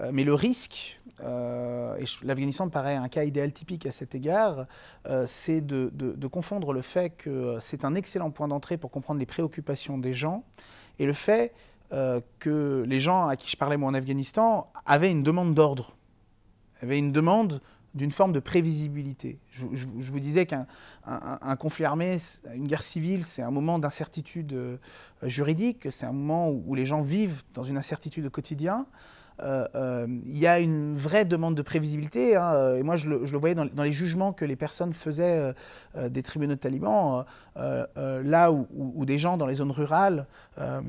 Euh, mais le risque, euh, et l'Afghanistan paraît un cas idéal typique à cet égard, c'est de, de confondre le fait que c'est un excellent point d'entrée pour comprendre les préoccupations des gens et le fait que les gens à qui je parlais moi en Afghanistan avaient une demande d'ordre, avaient une demande d'une forme de prévisibilité. Je, vous disais qu'un conflit armé, une guerre civile, c'est un moment d'incertitude euh, juridique, c'est un moment où, où, les gens vivent dans une incertitude au quotidien. Euh, euh, il y a une vraie demande de prévisibilité. Hein, euh, et moi, je le, voyais dans, les jugements que les personnes faisaient des tribunaux talibans, là où, des gens dans les zones rurales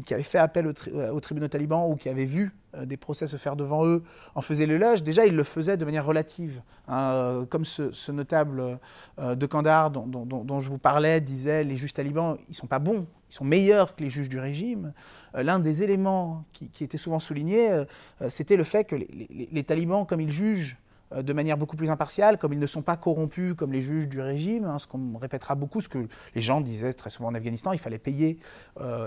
qui avaient fait appel aux au tribunaux talibans ou qui avaient vu des procès se faire devant eux en faisaient l'éloge, déjà ils le faisaient de manière relative. Hein, comme ce, notable de Kandahar dont, je vous parlais disait, les juges talibans, ils ne sont pas bons, ils sont meilleurs que les juges du régime. Euh, l'un des éléments qui, était souvent souligné, euh, euh, c'était le fait que les, talibans, comme ils jugent de manière beaucoup plus impartiale, comme ils ne sont pas corrompus comme les juges du régime, hein, ce qu'on répétera beaucoup, ce que les gens disaient très souvent en Afghanistan, il fallait payer,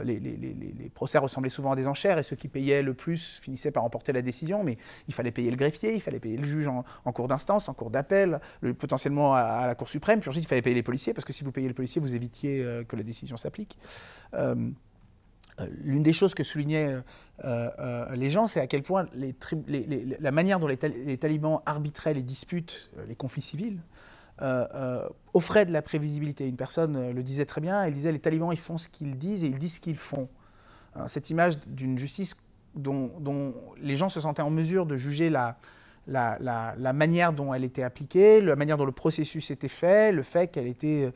les, procès ressemblaient souvent à des enchères, et ceux qui payaient le plus finissaient par emporter la décision, mais il fallait payer le greffier, il fallait payer le juge en, cours d'instance, en cours d'appel, potentiellement à, la Cour suprême, puis ensuite il fallait payer les policiers, parce que si vous payez les policiers, vous évitiez que la décision s'applique. L'une des choses que soulignaient euh, euh, les gens, c'est à quel point les la manière dont les, talibans arbitraient les disputes, euh, les conflits civils, offrait de la prévisibilité. Une personne le disait très bien, elle disait les talibans ils font ce qu'ils disent et ils disent ce qu'ils font. Hein, cette image d'une justice dont, les gens se sentaient en mesure de juger la, la, la, manière dont elle était appliquée, la manière dont le processus était fait, le fait qu'elle était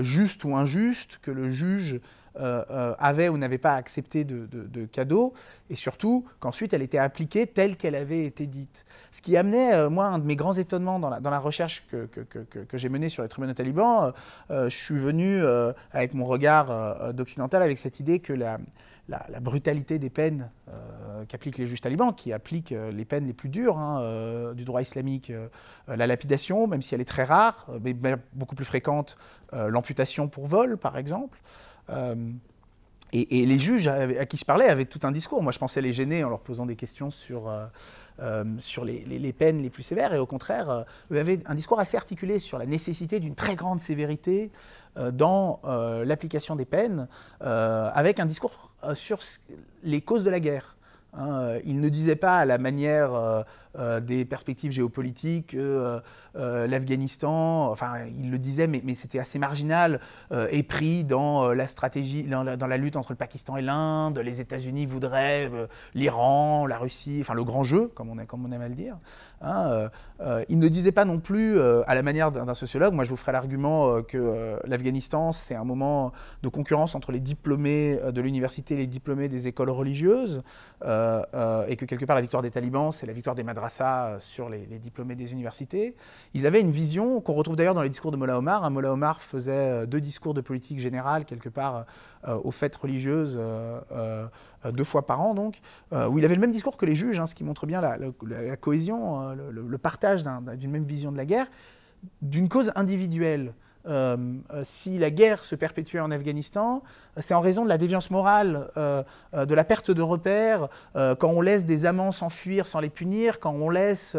juste ou injuste, que le juge euh, euh, avait ou n'avait pas accepté de, cadeaux, cadeau, et surtout qu'ensuite elle était appliquée telle qu'elle avait été dite. Ce qui amenait, euh, moi, un de mes grands étonnements dans la, recherche que, j'ai menée sur les tribunaux talibans, je suis venu avec mon regard d'occidental avec cette idée que la, brutalité des peines qu'appliquent les juges talibans, qui appliquent les peines les plus dures hein, du droit islamique, la lapidation, même si elle est très rare, mais beaucoup plus fréquente, l'amputation pour vol, par exemple. Euh, et, les juges à qui je parlais avaient tout un discours. Moi, je pensais les gêner en leur posant des questions sur, euh, euh, sur les, peines les plus sévères. Et au contraire, eux avaient un discours assez articulé sur la nécessité d'une très grande sévérité dans l'application des peines, avec un discours sur les causes de la guerre. Hein, ils ne disaient pas à la manière euh, des perspectives géopolitiques, euh, euh, l'Afghanistan, enfin il le disait, mais, mais c'était assez marginal, est pris dans la stratégie, dans la, lutte entre le Pakistan et l'Inde, les États-Unis voudraient l'Iran, la Russie, enfin le grand jeu, comme on, a, comme on aime à le dire. Hein, il ne disait pas non plus, à la manière d'un sociologue, moi je vous ferai l'argument que l'Afghanistan c'est un moment de concurrence entre les diplômés de l'université et les diplômés des écoles religieuses, et que quelque part la victoire des talibans c'est la victoire des madrasas ça euh, sur les, diplômés des universités. Ils avaient une vision qu'on retrouve d'ailleurs dans les discours de Mola Omar. Hein, Mola Omar faisait euh, deux discours de politique générale, quelque part, euh, aux fêtes religieuses, deux fois par an, donc, où il avait le même discours que les juges, hein, ce qui montre bien la, cohésion, hein, le, partage d'une même vision de la guerre, d'une cause individuelle. Euh, euh, si la guerre se perpétuait en Afghanistan, euh, c'est en raison de la déviance morale, de la perte de repères, quand on laisse des amants s'enfuir sans les punir, quand on laisse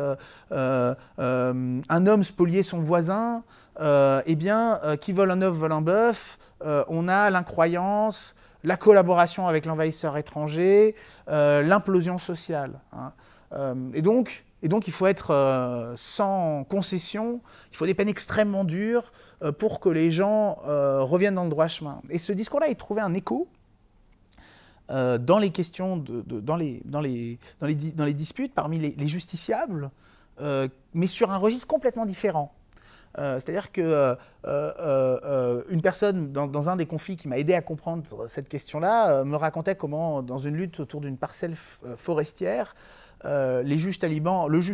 un homme spolier son voisin, eh bien, qui vole un œuf vole un bœuf, on a l'incroyance, la collaboration avec l'envahisseur étranger, l'implosion sociale. Hein. et donc, et donc il faut être euh, sans concession, il faut des peines extrêmement dures euh, pour que les gens euh, reviennent dans le droit chemin. Et ce discours-là, il trouvé un écho dans les questions, dans, les, dans, les, disputes parmi les, justiciables, mais sur un registre complètement différent. C'est-à-dire que une personne dans, un des conflits qui m'a aidé à comprendre cette question-là me racontait comment dans une lutte autour d'une parcelle forestière, euh, le juge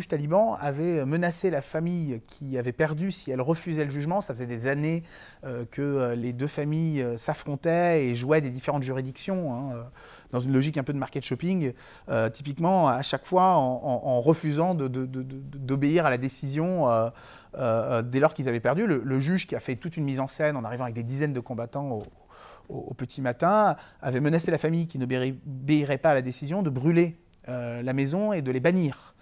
taliban avait menacé la famille qui avait perdu si elle refusait le jugement. Ça faisait des années euh, que euh, les deux familles s'affrontaient et jouaient des différentes juridictions. Hein, dans une logique un peu de market shopping, typiquement à chaque fois en, refusant d'obéir à la décision dès lors qu'ils avaient perdu. Le, juge qui a fait toute une mise en scène en arrivant avec des dizaines de combattants au, au petit matin avait menacé la famille qui n'obéirait pas à la décision de brûler euh, la maison et de les bannir.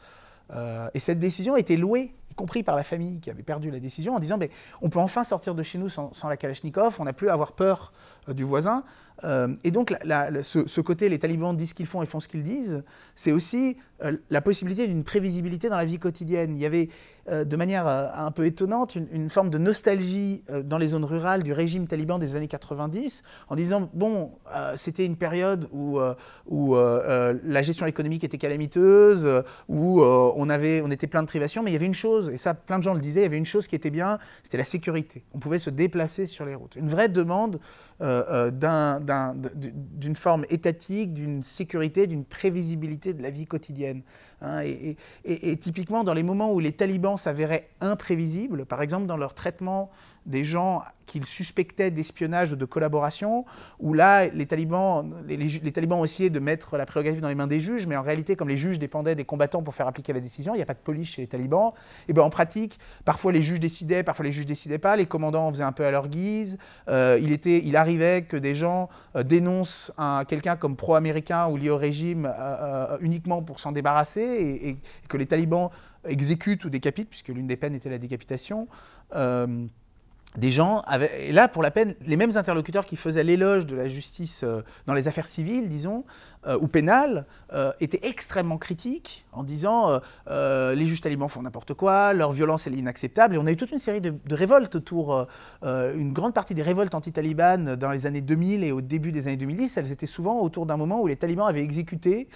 Euh, et cette décision a été louée, y compris par la famille qui avait perdu la décision, en disant ben, on peut enfin sortir de chez nous sans, la Kalachnikov, on n'a plus à avoir peur euh, du voisin. Euh, et donc, ce, côté, les talibans disent ce qu'ils font et font ce qu'ils disent, c'est aussi euh, la possibilité d'une prévisibilité dans la vie quotidienne. Il y avait, euh, de manière un peu étonnante, une, forme de nostalgie dans les zones rurales du régime taliban des années 90, en disant, bon, c'était une période où, où la gestion économique était calamiteuse, où on, avait, on était plein de privations, mais il y avait une chose, et ça, plein de gens le disaient, il y avait une chose qui était bien, c'était la sécurité. On pouvait se déplacer sur les routes. Une vraie demande euh, euh, d'une forme étatique, d'une sécurité, d'une prévisibilité de la vie quotidienne. Hein. et, typiquement, dans les moments où les talibans s'avéraient imprévisibles, par exemple dans leur traitement des gens qu'ils suspectaient d'espionnage ou de collaboration, où là, les talibans, les, talibans ont essayé de mettre la prérogative dans les mains des juges, mais en réalité, comme les juges dépendaient des combattants pour faire appliquer la décision, il n'y a pas de police chez les talibans, et bien en pratique, parfois les juges décidaient, parfois les juges décidaient pas, les commandants en faisaient un peu à leur guise, euh, il, était, il arrivait que des gens euh, dénoncent quelqu'un comme pro-américain ou lié au régime euh, uniquement pour s'en débarrasser, et, et, que les talibans exécutent ou décapitent, puisque l'une des peines était la décapitation des gens, avaient, et là pour la peine, les mêmes interlocuteurs qui faisaient l'éloge de la justice euh, dans les affaires civiles, disons, euh, ou pénales, euh, étaient extrêmement critiques en disant les juges talibans font n'importe quoi, leur violence est inacceptable. Et on a eu toute une série de, révoltes autour, une grande partie des révoltes anti-talibanes dans les années 2000 et au début des années 2010, elles étaient souvent autour d'un moment où les talibans avaient exécuté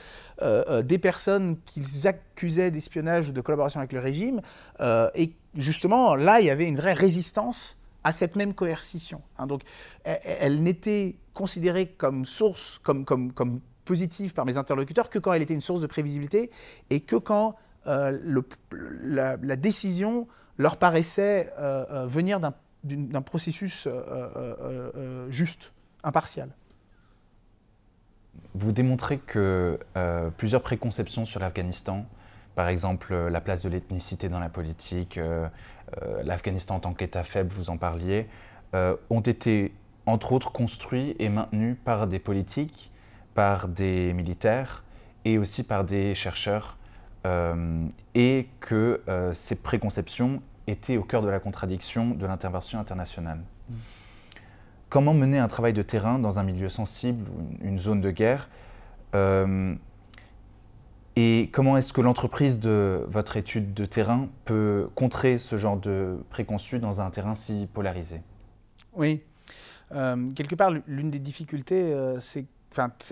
des personnes qu'ils accusaient d'espionnage ou de collaboration avec le régime. et justement, là, il y avait une vraie résistance à cette même coercition. Hein. donc, e, e, elle, n'était considérée comme source, comme, comme, comme positive par mes interlocuteurs que quand elle était une source de prévisibilité et que quand euh, le, la, décision leur paraissait euh, euh, venir d'un processus juste, impartial. Vous démontrez que plusieurs préconceptions sur l'Afghanistan, par exemple la place de l'ethnicité dans la politique, euh, l'Afghanistan en tant qu'État faible, vous en parliez, euh, ont été entre autres construits et maintenus par des politiques, par des militaires et aussi par des chercheurs, euh, et que ces préconceptions étaient au cœur de la contradiction de l'intervention internationale. Comment mener un travail de terrain dans un milieu sensible, une zone de guerre et comment est-ce que l'entreprise de votre étude de terrain peut contrer ce genre de préconçus dans un terrain si polarisé Oui. Euh, quelque part, l'une des difficultés, euh, c'est que,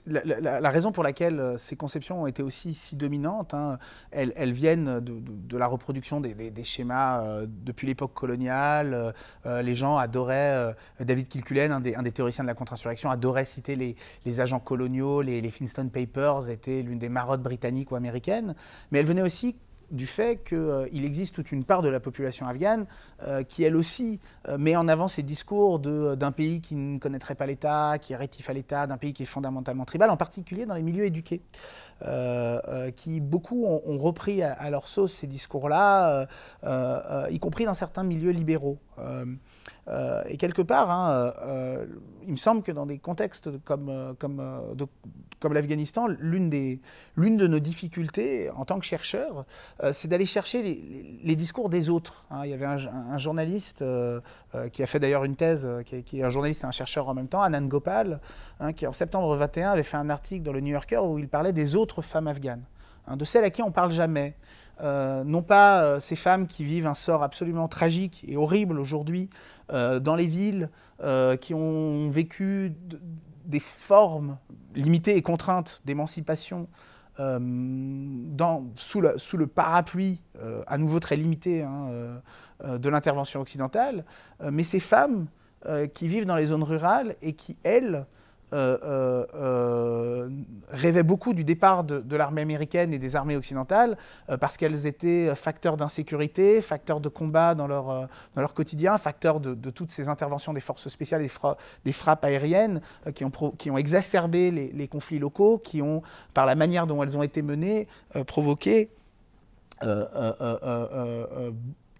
la, raison pour laquelle euh, ces conceptions ont été aussi si dominantes, hein, elles, viennent de, la reproduction des, schémas euh, depuis l'époque coloniale. Euh, les gens adoraient, David Kilcullen, un des, théoriciens de la contre-insurrection, adorait citer les, agents coloniaux, les, les, Papers étaient l'une des marottes britanniques ou américaines, mais elles venaient aussi du fait qu'il euh, existe toute une part de la population afghane euh, qui, elle aussi, euh, met en avant ces discours d'un pays qui ne connaîtrait pas l'État, qui est rétif à l'État, d'un pays qui est fondamentalement tribal, en particulier dans les milieux éduqués, qui beaucoup ont, repris à, leur sauce ces discours-là, y compris dans certains milieux libéraux. Euh, et quelque part, hein, euh, il me semble que dans des contextes comme, euh, comme, l'Afghanistan, l'une de nos difficultés en tant que chercheur, c'est d'aller chercher les, discours des autres. Hein. Il y avait un, journaliste qui a fait d'ailleurs une thèse, qui est, un journaliste et un chercheur en même temps, Anand Gopal, hein, qui en septembre 21 avait fait un article dans le New Yorker où il parlait des autres femmes afghanes, de celles à qui on parle jamais. Euh, non pas euh, ces femmes qui vivent un sort absolument tragique et horrible aujourd'hui euh, dans les villes, qui ont vécu des formes limitées et contraintes d'émancipation sous, le parapluie, à nouveau très limité, hein, de l'intervention occidentale, mais ces femmes qui vivent dans les zones rurales et qui, elles, euh, euh, rêvaient beaucoup du départ de, l'armée américaine et des armées occidentales euh, parce qu'elles étaient facteurs d'insécurité, facteurs de combat dans leur, dans leur quotidien, facteurs de, toutes ces interventions des forces spéciales, des, des frappes aériennes qui, ont qui ont exacerbé les, conflits locaux, qui ont, par la manière dont elles ont été menées, provoqué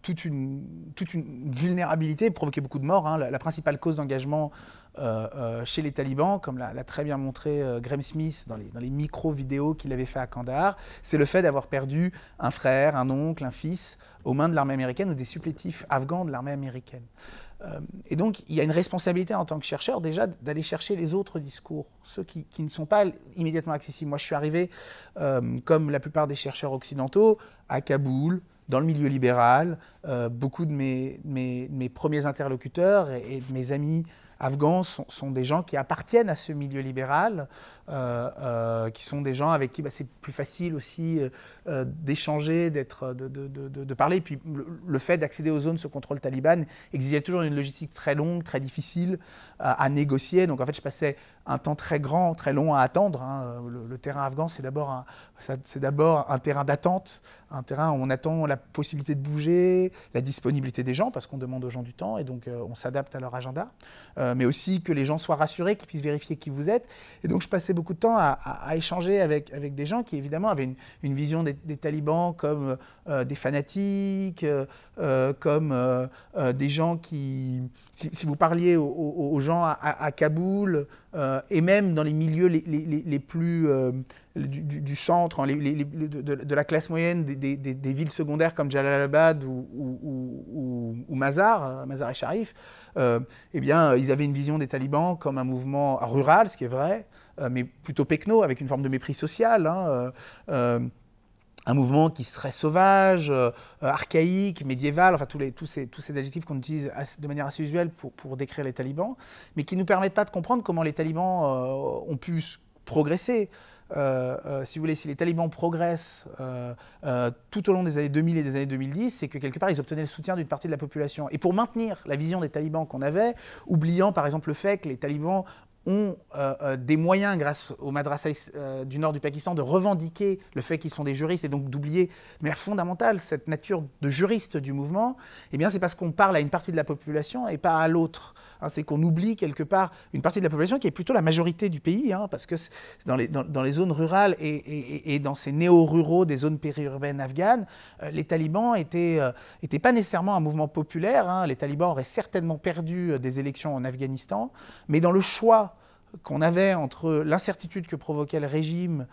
toute, une, toute une vulnérabilité, provoqué beaucoup de morts. Hein. la, principale cause d'engagement euh, euh, chez les talibans, comme l'a très bien montré euh, Graham Smith dans les, micro-vidéos qu'il avait fait à Kandahar, c'est le fait d'avoir perdu un frère, un oncle, un fils aux mains de l'armée américaine ou des supplétifs afghans de l'armée américaine. et donc, il y a une responsabilité en tant que chercheur déjà d'aller chercher les autres discours, ceux qui, ne sont pas immédiatement accessibles. Moi, je suis arrivé, comme la plupart des chercheurs occidentaux, à Kaboul, dans le milieu libéral. beaucoup de mes, premiers interlocuteurs et, de mes amis afghans sont, des gens qui appartiennent à ce milieu libéral, euh, euh, qui sont des gens avec qui bah, c'est plus facile aussi euh, d'échanger, d'être, de, parler. puis le, fait d'accéder aux zones sous contrôle taliban exigeait toujours une logistique très longue, très difficile à négocier. Donc en fait, je passais un temps très grand, très long à attendre. Hein. Le, terrain afghan, c'est d'abord un, c'est d'abord un terrain d'attente, un terrain où on attend la possibilité de bouger, la disponibilité des gens, parce qu'on demande aux gens du temps, et donc euh, on s'adapte à leur agenda, euh, mais aussi que les gens soient rassurés, qu'ils puissent vérifier qui vous êtes. Et donc je passais beaucoup de temps à, échanger avec, avec des gens qui, évidemment, avaient une, vision des, talibans comme euh, des fanatiques, comme des gens qui... Si, vous parliez aux, gens à, à Kaboul, euh, et même dans les milieux les, plus euh, du, centre, hein, de, la classe moyenne des, villes secondaires comme Jalalabad ou, Mazar, euh, Mazar et Sharif, eh bien, ils avaient une vision des talibans comme un mouvement rural, ce qui est vrai, mais plutôt pecno, avec une forme de mépris social. Hein, un mouvement qui serait sauvage, euh, archaïque, médiéval, enfin tous, ces, tous ces adjectifs qu'on utilise de manière assez usuelle pour, décrire les talibans, mais qui ne nous permettent pas de comprendre comment les talibans euh, ont pu progresser. Euh, si vous voulez, si les talibans progressent tout au long des années 2000 et des années 2010, c'est que quelque part ils obtenaient le soutien d'une partie de la population. Et pour maintenir la vision des talibans qu'on avait, oubliant par exemple le fait que les talibans ont euh, euh, des moyens, grâce aux madrasas euh, du nord du Pakistan, de revendiquer le fait qu'ils sont des juristes et donc d'oublier de manière fondamentale cette nature de juriste du mouvement, eh bien c'est parce qu'on parle à une partie de la population et pas à l'autre. Hein, c'est qu'on oublie quelque part une partie de la population qui est plutôt la majorité du pays, hein, parce que dans les, zones rurales et, dans ces néo-ruraux des zones périurbaines afghanes, euh, les talibans n'étaient euh, pas nécessairement un mouvement populaire. Hein. Les talibans auraient certainement perdu euh, des élections en Afghanistan, mais dans le choix qu'on avait entre l'incertitude que provoquait le régime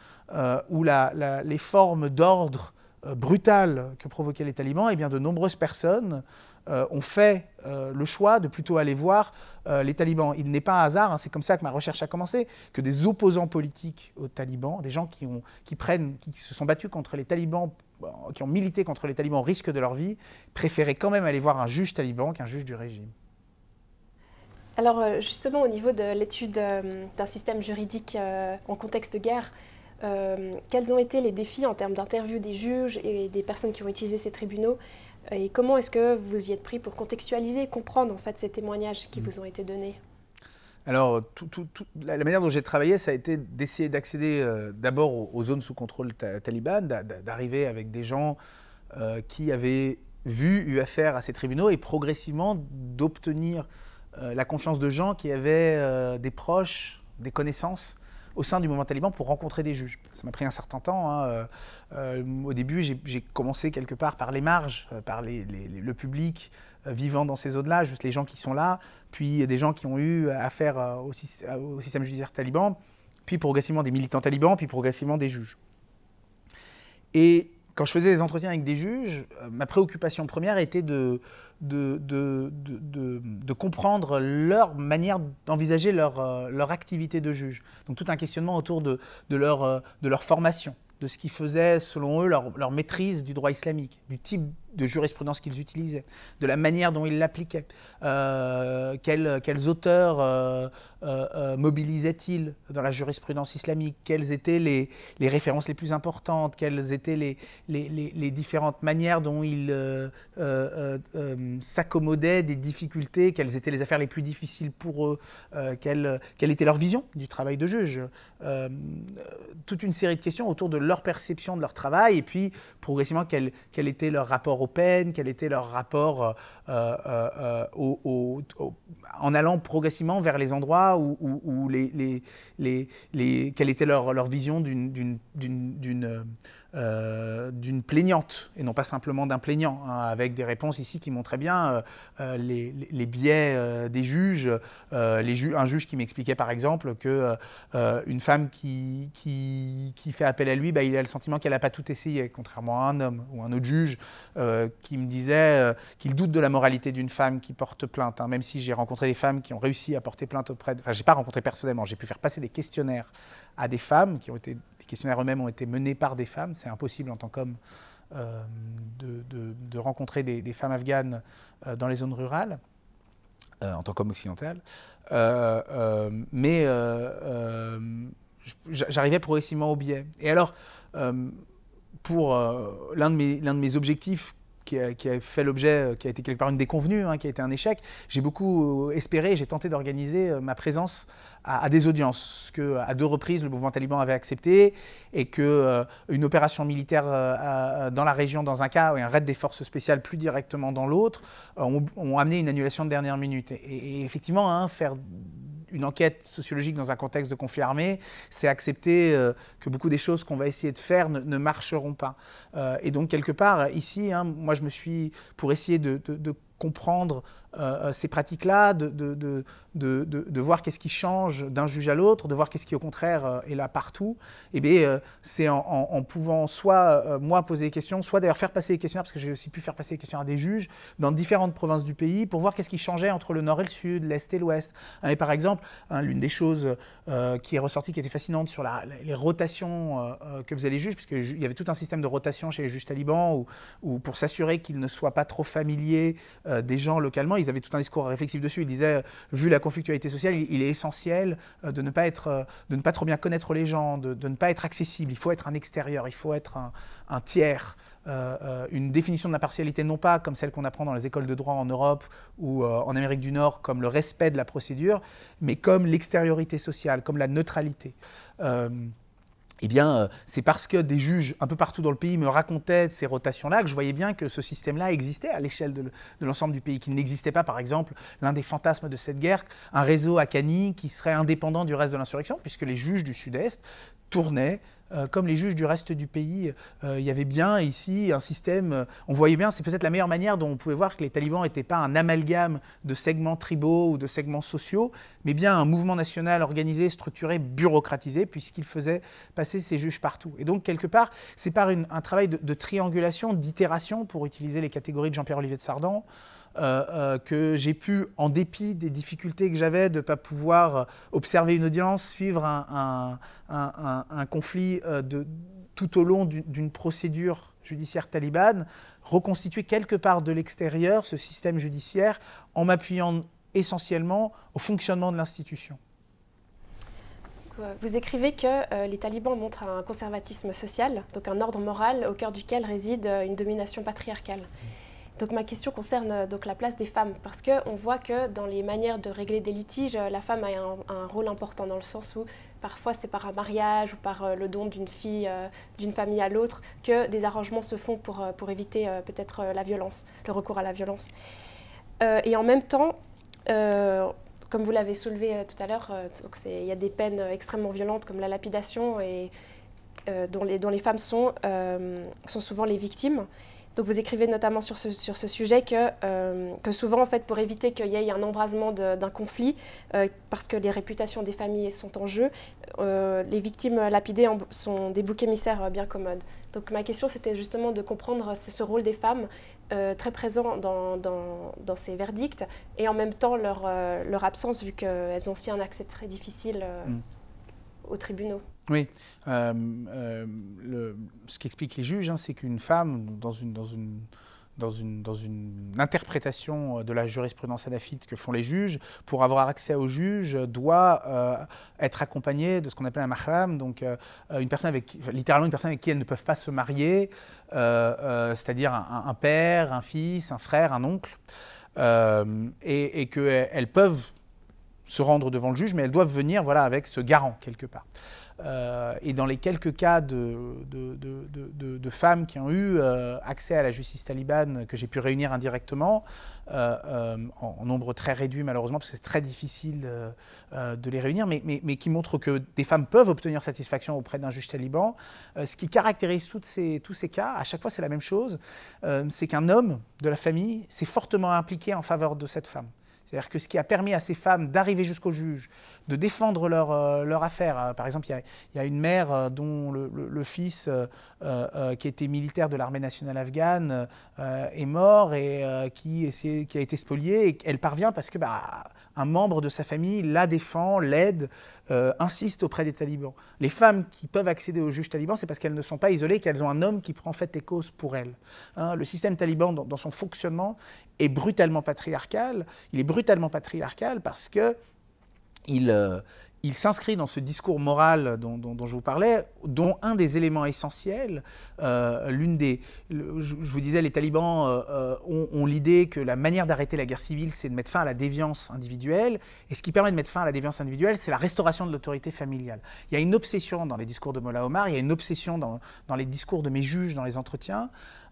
ou les formes d'ordre brutales que provoquaient les talibans, et eh bien de nombreuses personnes euh, ont fait euh, le choix de plutôt aller voir euh, les talibans. Il n'est pas un hasard, hein, c'est comme ça que ma recherche a commencé, que des opposants politiques aux talibans, des gens qui, prennent, qui se sont battus contre les talibans, qui ont milité contre les talibans au risque de leur vie, préféraient quand même aller voir un juge taliban qu'un juge du régime. Alors justement, au niveau de l'étude d'un système juridique en contexte de guerre, quels ont été les défis en termes d'interview des juges et des personnes qui ont utilisé ces tribunaux euh, et comment est-ce que vous y êtes pris pour contextualiser, comprendre en fait ces témoignages qui mm. vous ont été donnés alors, la, manière dont j'ai travaillé, ça a été d'essayer d'accéder euh, d'abord aux, zones sous contrôle taliban, d'arriver avec des gens euh, qui avaient vu, eu affaire à ces tribunaux, et progressivement d'obtenir la confiance de gens qui avaient des proches, des connaissances au sein du mouvement taliban pour rencontrer des juges. Ça m'a pris un certain temps. Hein. Euh, euh, au début, j'ai commencé quelque part par les marges, euh, par le public vivant dans ces zones-là, juste les gens qui sont là, puis des gens qui ont eu affaire au, au système judiciaire taliban, puis progressivement des militants talibans, puis progressivement des juges. Et quand je faisais des entretiens avec des juges, euh, ma préoccupation première était de, comprendre leur manière d'envisager euh, leur, activité de juge. Donc tout un questionnement autour de, euh, leur, formation, de ce qui faisait, selon eux, leur, leur maîtrise du droit islamique, du type de jurisprudence qu'ils utilisaient, de la manière dont ils l'appliquaient, euh, quels, auteurs euh, euh, mobilisaient-ils dans la jurisprudence islamique, quelles étaient les, références les plus importantes, quelles étaient les, les, différentes manières dont ils s'accommodaient des difficultés, quelles étaient les affaires les plus difficiles pour eux, quelle, quelle, était leur vision du travail de juge, toute une série de questions autour de leur perception de leur travail et puis progressivement quel, quel était leur rapport quel était leur rapport euh, euh, euh, en allant progressivement vers les endroits où, les, les, les, quelle était leur vision d'une euh, d'une plaignante et non pas simplement d'un plaignant, hein, avec des réponses ici qui montraient bien euh, euh, les, biais des juges. Les un juge qui m'expliquait par exemple que une femme qui, qui, fait appel à lui, bah, il a le sentiment qu'elle n'a pas tout essayé, contrairement à un homme ou un autre juge qui me disait qu'il doute de la moralité d'une femme qui porte plainte, hein. même si j'ai rencontré des femmes qui ont réussi à porter plainte auprès de... Enfin, j'ai pas rencontré personnellement, j'ai pu faire passer des questionnaires à des femmes qui ont été questionnaires eux-mêmes ont été menés par des femmes. C'est impossible en tant qu'homme euh, de, rencontrer des, femmes afghanes euh, dans les zones rurales, euh, en tant qu'homme occidental. mais j'arrivais progressivement au biais. Et alors, pour l'un de, mes, de mes objectifs qui a, fait l'objet, qui a été quelque part une déconvenue, hein, qui a été un échec. J'ai beaucoup espéré, j'ai tenté d'organiser ma présence à, des audiences, que à deux reprises le mouvement taliban avait accepté et que euh, une opération militaire euh, euh, dans la région dans un cas et un raid des forces spéciales plus directement dans l'autre ont, amené une annulation de dernière minute. Et, effectivement, hein, faire une enquête sociologique dans un contexte de conflit armé, c'est accepter que beaucoup des choses qu'on va essayer de faire ne, marcheront pas. et donc, quelque part, ici, hein, moi, je me suis, pour essayer de, de comprendre euh, euh, ces pratiques-là, de, de, de, de, voir qu'est-ce qui change d'un juge à l'autre, de voir qu'est-ce qui au contraire euh, est là partout, et eh bien c'est en, en, pouvant soit moi poser des questions, soit d'ailleurs faire passer des questionnaires, parce que j'ai aussi pu faire passer des questions à des juges dans différentes provinces du pays pour voir qu'est-ce qui changeait entre le nord et le sud, l'est et l'ouest. Hein, et par exemple, hein, l'une des choses qui est ressortie, qui était fascinante sur les rotations que faisaient les juges, puisqu'il y avait tout un système de rotation chez les juges talibans, ou où pour s'assurer qu'ils ne soient pas trop familiers des gens localement, ils avaient tout un discours réflexif dessus. Ils disaient, euh, vu la conflictualité sociale, il, est essentiel euh, de ne, pas être, euh, de ne pas trop bien connaître les gens, de, ne pas être accessible. Il faut être un extérieur, il faut être un, tiers. une définition de l'impartialité, non pas comme celle qu'on apprend dans les écoles de droit en Europe ou en Amérique du Nord, comme le respect de la procédure, mais comme l'extériorité sociale, comme la neutralité eh bien, euh, c'est parce que des juges un peu partout dans le pays me racontaient ces rotations-là que je voyais bien que ce système-là existait à l'échelle de l'ensemble du pays, qu'il n'existait pas, par exemple, l'un des fantasmes de cette guerre, un réseau à Cani qui serait indépendant du reste de l'insurrection, puisque les juges du Sud-Est tournaient euh, comme les juges du reste du pays, euh, il y avait bien ici un système, euh, on voyait bien, c'est peut-être la meilleure manière dont on pouvait voir que les talibans n'étaient pas un amalgame de segments tribaux ou de segments sociaux, mais bien un mouvement national organisé, structuré, bureaucratisé, puisqu'ils faisait passer ces juges partout. Et donc, quelque part, c'est par un travail de, de triangulation, d'itération, pour utiliser les catégories de Jean-Pierre Olivier de Sardan, euh, euh, que j'ai pu, en dépit des difficultés que j'avais de ne pas pouvoir observer une audience, suivre un, conflit euh, tout au long d'une procédure judiciaire talibane, reconstituer quelque part de l'extérieur ce système judiciaire en m'appuyant essentiellement au fonctionnement de l'institution. Vous écrivez que les talibans montrent un conservatisme social, donc un ordre moral au cœur duquel réside une domination patriarcale. Mmh. Donc ma question concerne euh, donc la place des femmes parce que on voit que dans les manières de régler des litiges, euh, la femme a un, rôle important dans le sens où parfois c'est par un mariage ou par euh, le don d'une fille d'une famille à l'autre que des arrangements se font pour éviter peut-être la violence, le recours à la violence. et en même temps comme vous l'avez soulevé tout à l'heure, il y a des peines extrêmement violentes comme la lapidation et, dont, les, femmes sont, sont souvent les victimes. Donc vous écrivez notamment sur ce, sur ce sujet que, euh, que souvent, en fait, pour éviter qu'il y ait un embrasement d'un conflit, euh, parce que les réputations des familles sont en jeu, euh, les victimes lapidées en, sont des boucs émissaires bien commodes. Donc ma question, c'était justement de comprendre ce, ce rôle des femmes très présent dans, dans, dans, ces verdicts et en même temps leur, leur absence, vu qu'elles ont aussi un accès très difficile. Mm tribunaux. Oui, euh, euh, le, ce qu'expliquent les juges, hein, c'est qu'une femme, dans une, dans une dans une, dans une interprétation euh, de la jurisprudence adafite que font les juges, pour avoir accès au juges, doit euh, être accompagnée de ce qu'on appelle un mahram, donc une personne avec, littéralement une personne avec qui elles ne peuvent pas se marier, c'est-à-dire un, père, un fils, un frère, un oncle, et, et qu'elles peuvent se rendre devant le juge, mais elles doivent venir voilà, avec ce garant quelque part. Euh, et dans les quelques cas de, femmes qui ont eu euh, accès à la justice talibane que j'ai pu réunir indirectement, euh, en, nombre très réduit malheureusement, parce que c'est très difficile de les réunir, mais, qui montrent que des femmes peuvent obtenir satisfaction auprès d'un juge taliban, ce qui caractérise toutes tous ces cas, à chaque fois c'est la même chose, c'est qu'un homme de la famille s'est fortement impliqué en faveur de cette femme. C'est-à-dire que ce qui a permis à ces femmes d'arriver jusqu'au juge, de défendre leur, euh, affaire. Euh, par exemple, il y, a, une mère euh, dont le, fils, qui était militaire de l'armée nationale afghane, est mort et qui, a été spolié. Et elle parvient parce que bah, un membre de sa famille la défend, l'aide, euh, insiste auprès des talibans. Les femmes qui peuvent accéder aux juge talibans, c'est parce qu'elles ne sont pas isolées, qu'elles ont un homme qui prend fait et cause pour elles. Hein, le système taliban, dans, son fonctionnement, est brutalement patriarcal. Il est brutalement patriarcal parce que il, euh, il s'inscrit dans ce discours moral dont, je vous parlais, dont un des éléments essentiels, euh, l'une des, je, vous disais, les talibans euh, euh, ont, l'idée que la manière d'arrêter la guerre civile, c'est de mettre fin à la déviance individuelle, et ce qui permet de mettre fin à la déviance individuelle, c'est la restauration de l'autorité familiale. Il y a une obsession dans les discours de Mollah Omar, il y a une obsession dans, les discours de mes juges, dans les entretiens,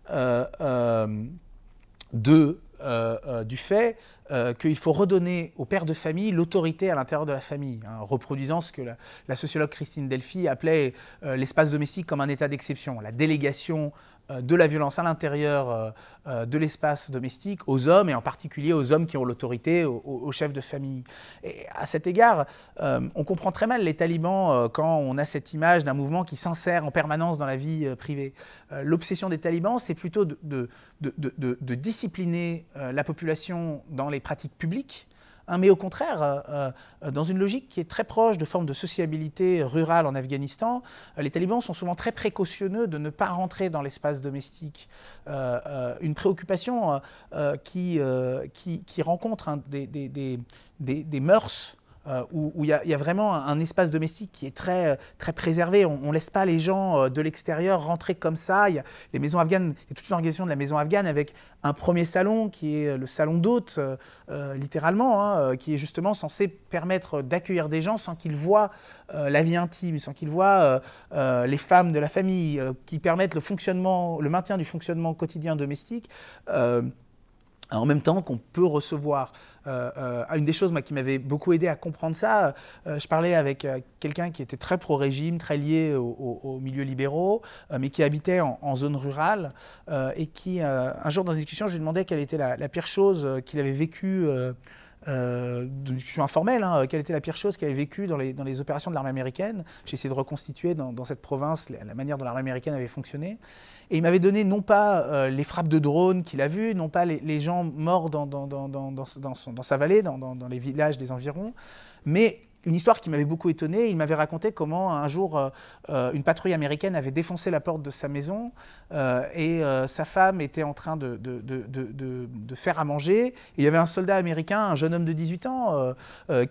de euh, euh, du fait euh, qu'il faut redonner aux pères de famille l'autorité à l'intérieur de la famille, en hein, reproduisant ce que la, la, sociologue Christine Delphi appelait l'espace domestique comme un état d'exception, la délégation euh, de la violence à l'intérieur euh, euh, de l'espace domestique aux hommes, et en particulier aux hommes qui ont l'autorité, aux, chefs de famille. Et à cet égard, on comprend très mal les talibans quand on a cette image d'un mouvement qui s'insère en permanence dans la vie privée. L'obsession des talibans, c'est plutôt de discipliner la population dans les pratiques publiques Hein, mais au contraire, euh, euh, dans une logique qui est très proche de formes de sociabilité rurale en Afghanistan, euh, les talibans sont souvent très précautionneux de ne pas rentrer dans l'espace domestique. une préoccupation qui, rencontre hein, des, des mœurs euh, où il y, a vraiment un, espace domestique qui est très, euh, très préservé. On ne laisse pas les gens euh, de l'extérieur rentrer comme ça. Y a, les maisons afghanes, il y a toute une organisation de la maison afghane avec un premier salon qui est le salon d'hôtes, littéralement, hein, qui est justement censé permettre d'accueillir des gens sans qu'ils voient la vie intime, sans qu'ils voient les femmes de la famille, qui permettent le fonctionnement, le maintien du fonctionnement quotidien domestique en même temps qu'on peut recevoir. Euh, euh, une des choses qui m'avait beaucoup aidé à comprendre ça, euh, je parlais avec euh, quelqu'un qui était très pro-régime, très lié aux au, milieux libéraux, mais qui habitait en, zone rurale et qui, un jour dans une discussion, je lui demandais quelle était la, la pire chose qu'il avait vécue euh, suis discussion informelle, hein. quelle était la pire chose qui avait vécu dans les, dans les opérations de l'armée américaine. J'ai essayé de reconstituer dans, cette province la, manière dont l'armée américaine avait fonctionné. Et il m'avait donné non pas euh, les frappes de drones qu'il a vues, non pas les, gens morts dans, dans, sa vallée, dans, les villages des environs, mais une histoire qui m'avait beaucoup étonné. Il m'avait raconté comment un jour euh, euh, une patrouille américaine avait défoncé la porte de sa maison euh, et sa femme était en train de, faire à manger. il y avait un soldat américain, un jeune homme de 18 ans,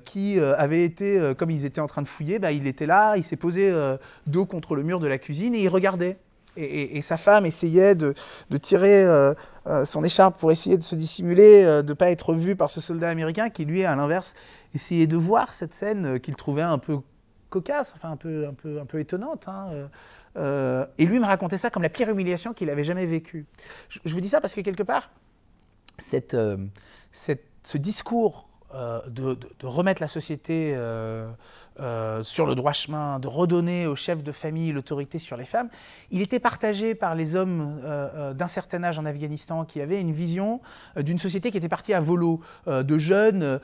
qui avait été, comme ils étaient en train de fouiller, bah, il était là, il s'est posé dos contre le mur de la cuisine et il regardait. Et, sa femme essayait de, tirer euh, euh, son écharpe pour essayer de se dissimuler, euh, de ne pas être vue par ce soldat américain qui, lui, à l'inverse, essayait de voir cette scène qu'il trouvait un peu cocasse, enfin un peu, un peu, un peu étonnante. Hein, et lui me racontait ça comme la pire humiliation qu'il avait jamais vécue. Je, vous dis ça parce que quelque part, cette, ce discours de, remettre la société euh, sur le droit chemin, de redonner aux chefs de famille l'autorité sur les femmes, il était partagé par les hommes euh, euh, d'un certain âge en Afghanistan qui avaient une vision d'une société qui était partie à volo, de jeunes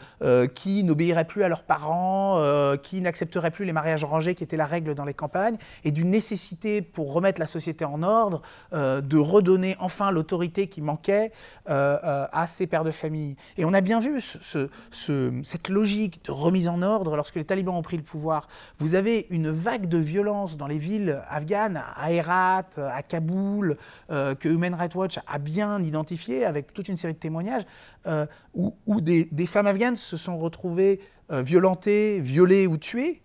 qui n'obéiraient plus à leurs parents, qui n'accepteraient plus les mariages rangés qui étaient la règle dans les campagnes, et d'une nécessité pour remettre la société en ordre de redonner enfin l'autorité qui manquait à ces pères de famille. Et on a bien vu ce, cette logique de remise en ordre lorsque les talibans ont pris le vous avez une vague de violence dans les villes afghanes, à Herat, à Kaboul, euh, que Human Rights Watch a bien identifié avec toute une série de témoignages, euh, où, des, des, femmes afghanes se sont retrouvées euh, violentées, violées ou tuées,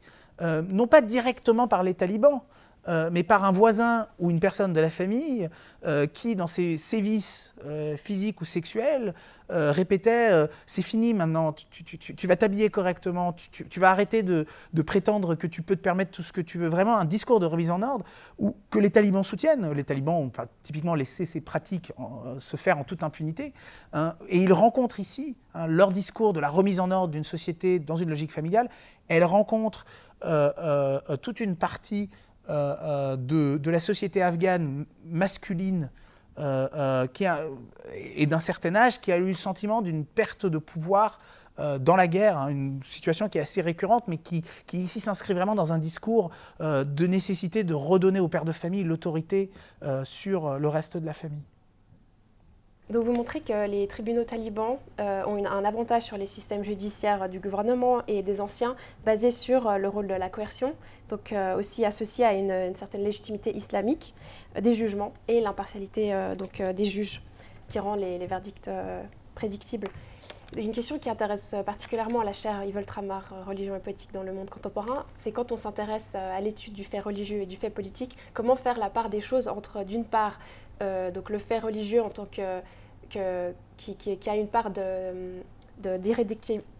non pas directement par les talibans, euh, mais par un voisin ou une personne de la famille euh, qui, dans ses sévices euh, physiques ou sexuels, répétait C'est fini maintenant, tu, vas t'habiller correctement, tu, vas arrêter de, prétendre que tu peux te permettre tout ce que tu veux. Vraiment un discours de remise en ordre ou que les talibans soutiennent. Les talibans ont typiquement laissé ces pratiques se faire en toute impunité. Hein. et ils rencontrent ici hein, leur discours de la remise en ordre d'une société dans une logique familiale. Elle rencontre toute une partie euh, euh, de, la société afghane masculine euh, qui et d'un certain âge qui a eu le sentiment d'une perte de pouvoir dans la guerre, hein, une situation qui est assez récurrente, mais qui, ici s'inscrit vraiment dans un discours de nécessité de redonner au père de famille l'autorité sur le reste de la famille. Donc vous montrez que les tribunaux talibans euh, ont un avantage sur les systèmes judiciaires du gouvernement et des anciens basés sur euh, le rôle de la coercion, donc euh, aussi associé à une, certaine légitimité islamique des jugements et l'impartialité donc des juges qui rend les, verdicts prédictibles. Une question qui intéresse particulièrement la chaire Yves Tramar, Religion et politique dans le monde contemporain, c'est quand on s'intéresse à l'étude du fait religieux et du fait politique, comment faire la part des choses entre, d'une part, donc le fait religieux en tant que qui, a une part de, de,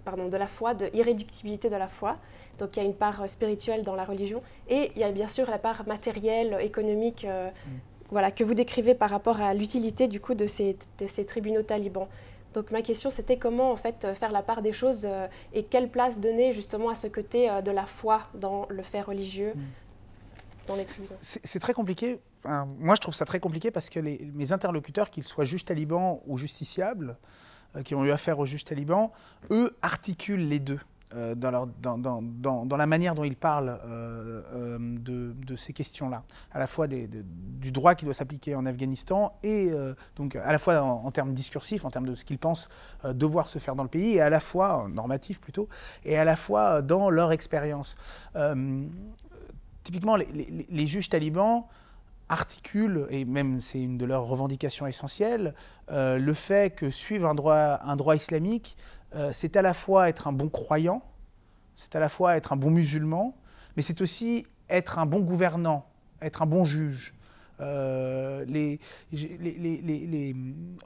pardon, de la foi, de irréductibilité de la foi. Donc il y a une part spirituelle dans la religion et il y a bien sûr la part matérielle, économique, euh, mm. voilà, que vous décrivez par rapport à l'utilité du coup de ces, de ces tribunaux talibans. Donc ma question c'était comment en fait euh, faire la part des choses euh, et quelle place donner justement à ce côté de la foi dans le fait religieux. Mm. C'est très compliqué. moi, je trouve ça très compliqué parce que les, mes interlocuteurs, qu'ils soient juges talibans ou justiciables, euh, qui ont eu affaire aux juges talibans, eux articulent les deux. Euh, dans, la manière dont ils parlent euh, de, ces questions-là, à la fois du droit qui doit s'appliquer en Afghanistan et donc à la fois en, en, termes discursifs, en termes de ce qu'ils pensent devoir se faire dans le pays, et à la fois normatif plutôt, et à la fois dans leur expérience typiquement, les, juges talibans articulent, et même c'est une de leurs revendications essentielles, euh, le fait que suivre un droit, un droit islamique, euh, c'est à la fois être un bon croyant, c'est à la fois être un bon musulman, mais c'est aussi être un bon gouvernant, être un bon juge. Euh,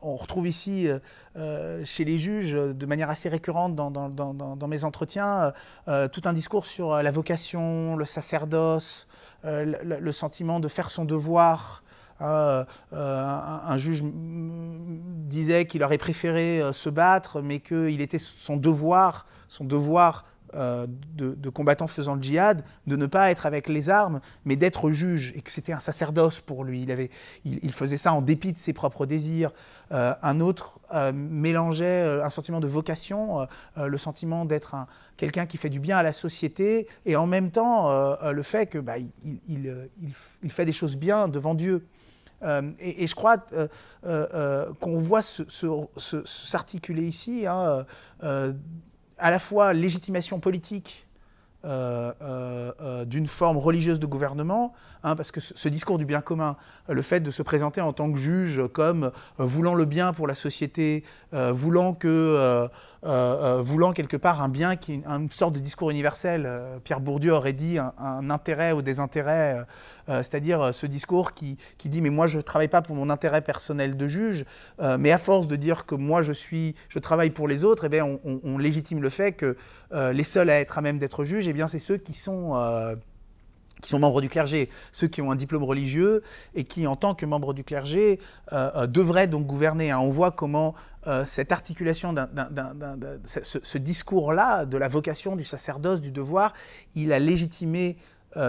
on retrouve ici euh, euh, chez les juges, de manière assez récurrente dans, mes entretiens, tout un discours sur la vocation, le sacerdoce, le, sentiment de faire son devoir. un, juge disait qu'il aurait préféré se battre, mais qu'il était son devoir, son devoir euh, de, combattants faisant le djihad, de ne pas être avec les armes, mais d'être juge, et que c'était un sacerdoce pour lui. Il, avait, il, faisait ça en dépit de ses propres désirs. Euh, un autre euh, mélangeait un sentiment de vocation, le sentiment d'être quelqu'un qui fait du bien à la société, et en même temps le fait qu'il bah, il, il, fait des choses bien devant Dieu. et, je crois qu'on voit s'articuler ici hein, à la fois légitimation politique euh, euh, euh, d'une forme religieuse de gouvernement, hein, parce que ce discours du bien commun, le fait de se présenter en tant que juge comme voulant le bien pour la société, voulant que euh, euh, voulant quelque part un bien, qui, une sorte de discours universel. Euh, Pierre Bourdieu aurait dit un, intérêt ou désintérêt, c'est-à-dire ce discours qui, dit mais moi je ne travaille pas pour mon intérêt personnel de juge, mais à force de dire que moi je, suis, je travaille pour les autres, eh bien, on, légitime le fait que les seuls à être à même d'être juge, et eh bien c'est ceux qui sont qui sont membres du clergé, ceux qui ont un diplôme religieux et qui, en tant que membres du clergé, euh, euh, devraient donc gouverner. Hein, on voit comment euh, cette articulation, ce, discours-là de la vocation, du sacerdoce, du devoir, il a légitimé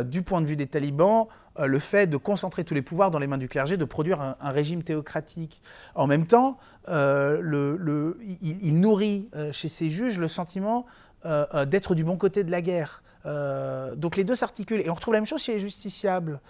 du point de vue des talibans, le fait de concentrer tous les pouvoirs dans les mains du clergé, de produire un, régime théocratique. En même temps, il, nourrit chez ses juges le sentiment d'être du bon côté de la guerre. Euh, donc les deux s'articulent. Et on retrouve la même chose chez les justiciables.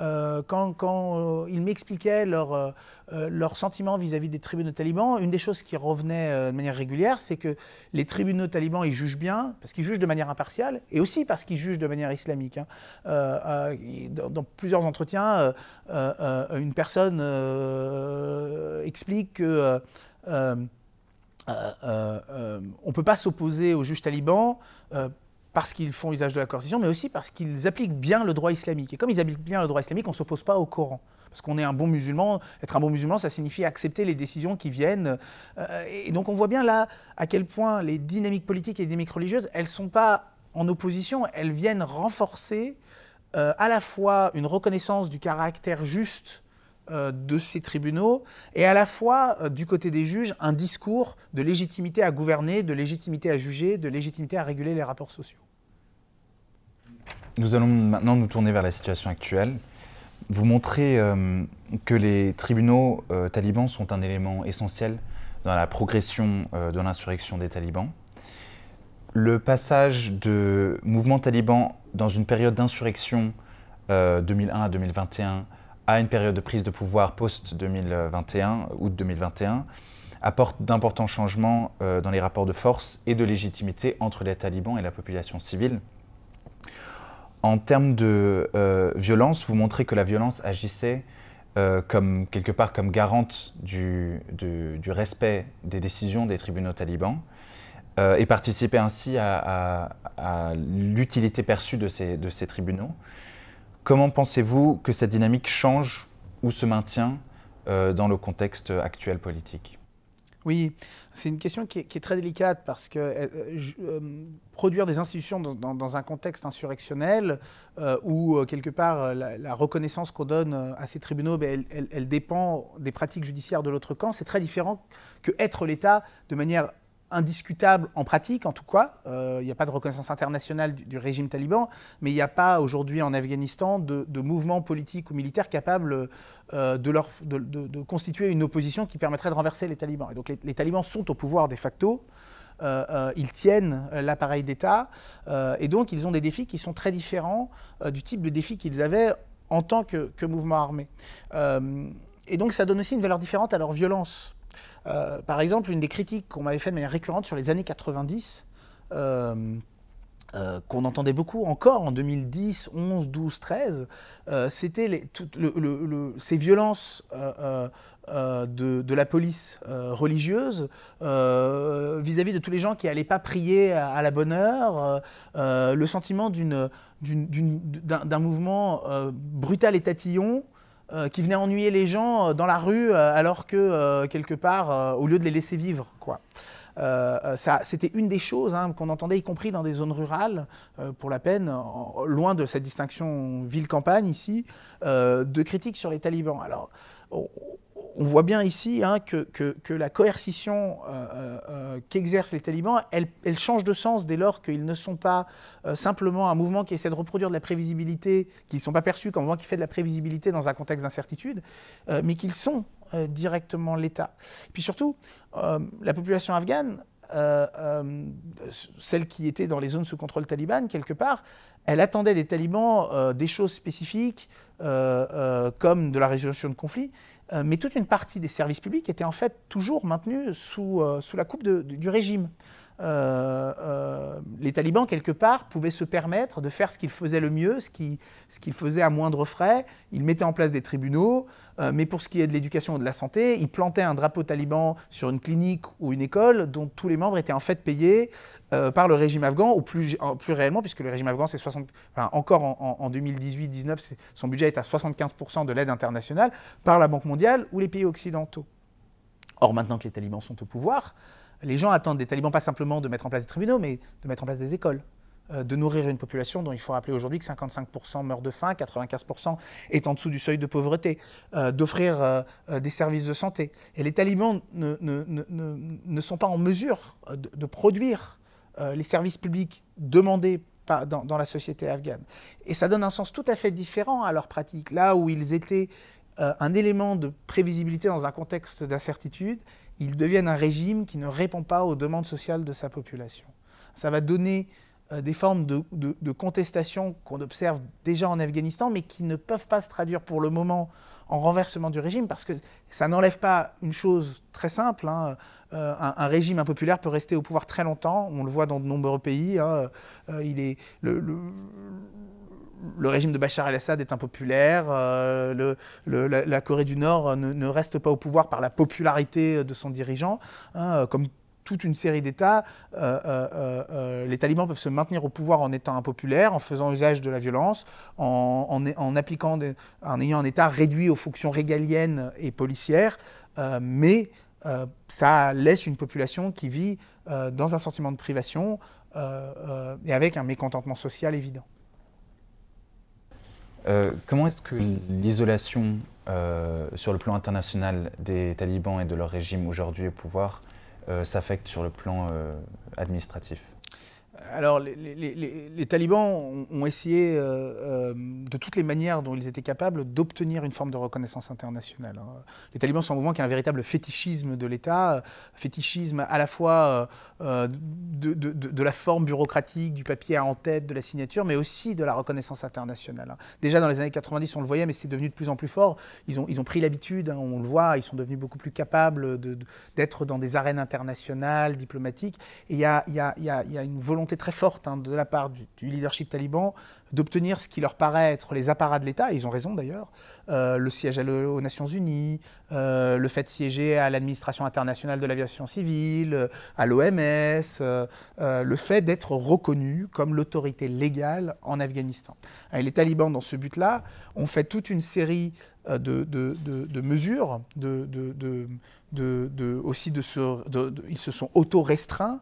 Euh, quand, euh, ils m'expliquaient leur, leur sentiment vis-à-vis des tribunaux talibans, une des choses qui revenait de manière régulière, c'est que les tribunaux talibans, ils jugent bien, parce qu'ils jugent de manière impartiale, et aussi parce qu'ils jugent de manière islamique. Hein. Dans, plusieurs entretiens, une personne explique que... on ne peut pas s'opposer aux juges talibans parce qu'ils font usage de la coercition, mais aussi parce qu'ils appliquent bien le droit islamique. Et comme ils appliquent bien le droit islamique, on ne s'oppose pas au Coran. Parce qu'on est un bon musulman, être un bon musulman, ça signifie accepter les décisions qui viennent. Euh, et donc on voit bien là à quel point les dynamiques politiques et les dynamiques religieuses, elles ne sont pas en opposition, elles viennent renforcer euh, à la fois une reconnaissance du caractère juste euh, de ces tribunaux et à la fois du côté des juges un discours de légitimité à gouverner, de légitimité à juger, de légitimité à réguler les rapports sociaux. Nous allons maintenant nous tourner vers la situation actuelle. Vous montrez euh, que les tribunaux euh, talibans sont un élément essentiel dans la progression euh, de l'insurrection des talibans. Le passage de mouvement taliban dans une période d'insurrection 2001 à 2021 à une période de prise de pouvoir post-2021, août 2021, apporte d'importants changements dans les rapports de force et de légitimité entre les talibans et la population civile en termes de euh, violence, vous montrez que la violence agissait euh, comme quelque part comme garante du, respect des décisions des tribunaux talibans euh, et participait ainsi à, l'utilité perçue de ces, tribunaux. Comment pensez-vous que cette dynamique change ou se maintient dans le contexte actuel politique oui, c'est une question qui est, très délicate parce que euh, euh, euh, produire des institutions dans, un contexte insurrectionnel où quelque part la, reconnaissance qu'on donne à ces tribunaux, ben, elle, dépend des pratiques judiciaires de l'autre camp, c'est très différent que être l'État de manière indiscutable en pratique, en tout cas. Euh, il n'y a pas de reconnaissance internationale du, régime taliban, mais il n'y a pas aujourd'hui en Afghanistan de, mouvement politique ou militaire capable euh, de, constituer une opposition qui permettrait de renverser les talibans. Et donc les, talibans sont au pouvoir de facto. Euh, ils tiennent l'appareil d'État et donc ils ont des défis qui sont très différents du type de défis qu'ils avaient en tant que mouvement armé. et donc ça donne aussi une valeur différente à leur violence euh, par exemple, une des critiques qu'on m'avait fait de manière récurrente sur les années 90, euh, euh, qu'on entendait beaucoup encore en 2010, 11, 12, 13, c'était ces violences de, la police religieuse vis-à-vis de tous les gens qui n'allaient pas prier à, à la bonne heure, le sentiment d'un mouvement brutal et tatillon euh, qui venaient ennuyer les gens euh, dans la rue euh, alors que, quelque part, au lieu de les laisser vivre, quoi. c'était une des choses hein, qu'on entendait, y compris dans des zones rurales, pour la peine, loin de cette distinction ville-campagne ici, de critiques sur les talibans. Alors, on voit bien ici hein, que, la coercition euh, euh, euh, qu'exercent les talibans, elle, change de sens dès lors qu'ils ne sont pas simplement un mouvement qui essaie de reproduire de la prévisibilité, qu'ils ne sont pas perçus comme un mouvement qui fait de la prévisibilité dans un contexte d'incertitude, mais qu'ils sont directement l'État. Puis surtout, la population afghane, celle qui était dans les zones sous contrôle taliban, quelque part, elle attendait des talibans des choses spécifiques, comme de la résolution de conflits. Euh, mais toute une partie des services publics était en fait toujours maintenue sous, euh, sous la coupe du régime. Euh, euh, les talibans, quelque part, pouvaient se permettre de faire ce qu'ils faisaient le mieux, ce qu'ils faisaient à moindre frais. Ils mettaient en place des tribunaux, euh, mais pour ce qui est de l'éducation et de la santé, ils plantaient un drapeau taliban sur une clinique ou une école dont tous les membres étaient en fait payés par le régime afghan, ou plus, réellement, puisque le régime afghan, c'est encore en, en 2018-19, son budget est à 75% de l'aide internationale par la Banque mondiale ou les pays occidentaux. Or, maintenant que les talibans sont au pouvoir, les gens attendent des talibans pas simplement de mettre en place des tribunaux, mais de mettre en place des écoles, euh, de nourrir une population dont il faut rappeler aujourd'hui que 55% meurent de faim, 95% est en dessous du seuil de pauvreté, euh, d'offrir euh, des services de santé. Et les talibans ne, sont pas en mesure de, produire les services publics demandés dans, dans, la société afghane. Et ça donne un sens tout à fait différent à leur pratique, là où ils étaient un élément de prévisibilité dans un contexte d'incertitude ils deviennent un régime qui ne répond pas aux demandes sociales de sa population. Ça va donner euh, des formes de, contestation qu'on observe déjà en Afghanistan, mais qui ne peuvent pas se traduire pour le moment en renversement du régime, parce que ça n'enlève pas une chose très simple. Hein. Euh, un, régime impopulaire peut rester au pouvoir très longtemps, on le voit dans de nombreux pays. Hein. Euh, il est, le régime de Bachar el-Assad est impopulaire, euh, le, la, Corée du Nord euh, ne, reste pas au pouvoir par la popularité euh, de son dirigeant, hein, comme toute une série d'États, les talibans peuvent se maintenir au pouvoir en étant impopulaires, en faisant usage de la violence, en, en appliquant, en ayant un État réduit aux fonctions régaliennes et policières, mais ça laisse une population qui vit dans un sentiment de privation et avec un mécontentement social évident. Euh, comment est-ce que l'isolation euh, sur le plan international des talibans et de leur régime aujourd'hui au pouvoir euh, s'affecte sur le plan administratif alors, les, talibans ont, essayé euh, euh, de toutes les manières dont ils étaient capables d'obtenir une forme de reconnaissance internationale. Hein. Les talibans sont un mouvement qui a un véritable fétichisme de l'État, euh, fétichisme à la fois de, la forme bureaucratique, du papier à en tête, de la signature, mais aussi de la reconnaissance internationale. Hein. Déjà dans les années 90, on le voyait, mais c'est devenu de plus en plus fort. Ils ont, ils ont pris l'habitude, hein, on le voit, ils sont devenus beaucoup plus capables d'être dans des arènes internationales, diplomatiques. Et il y y a une volonté très forte hein, de la part du, leadership taliban d'obtenir ce qui leur paraît être les apparats de l'État, ils ont raison d'ailleurs, euh, le siège aux Nations Unies, euh, le fait de siéger à l'administration internationale de l'aviation civile, euh, à l'OMS, le fait d'être reconnu comme l'autorité légale en Afghanistan. les talibans, dans ce but-là, ont fait toute une série de, de, de, de mesures, de, aussi de se, ils se sont auto-restreints.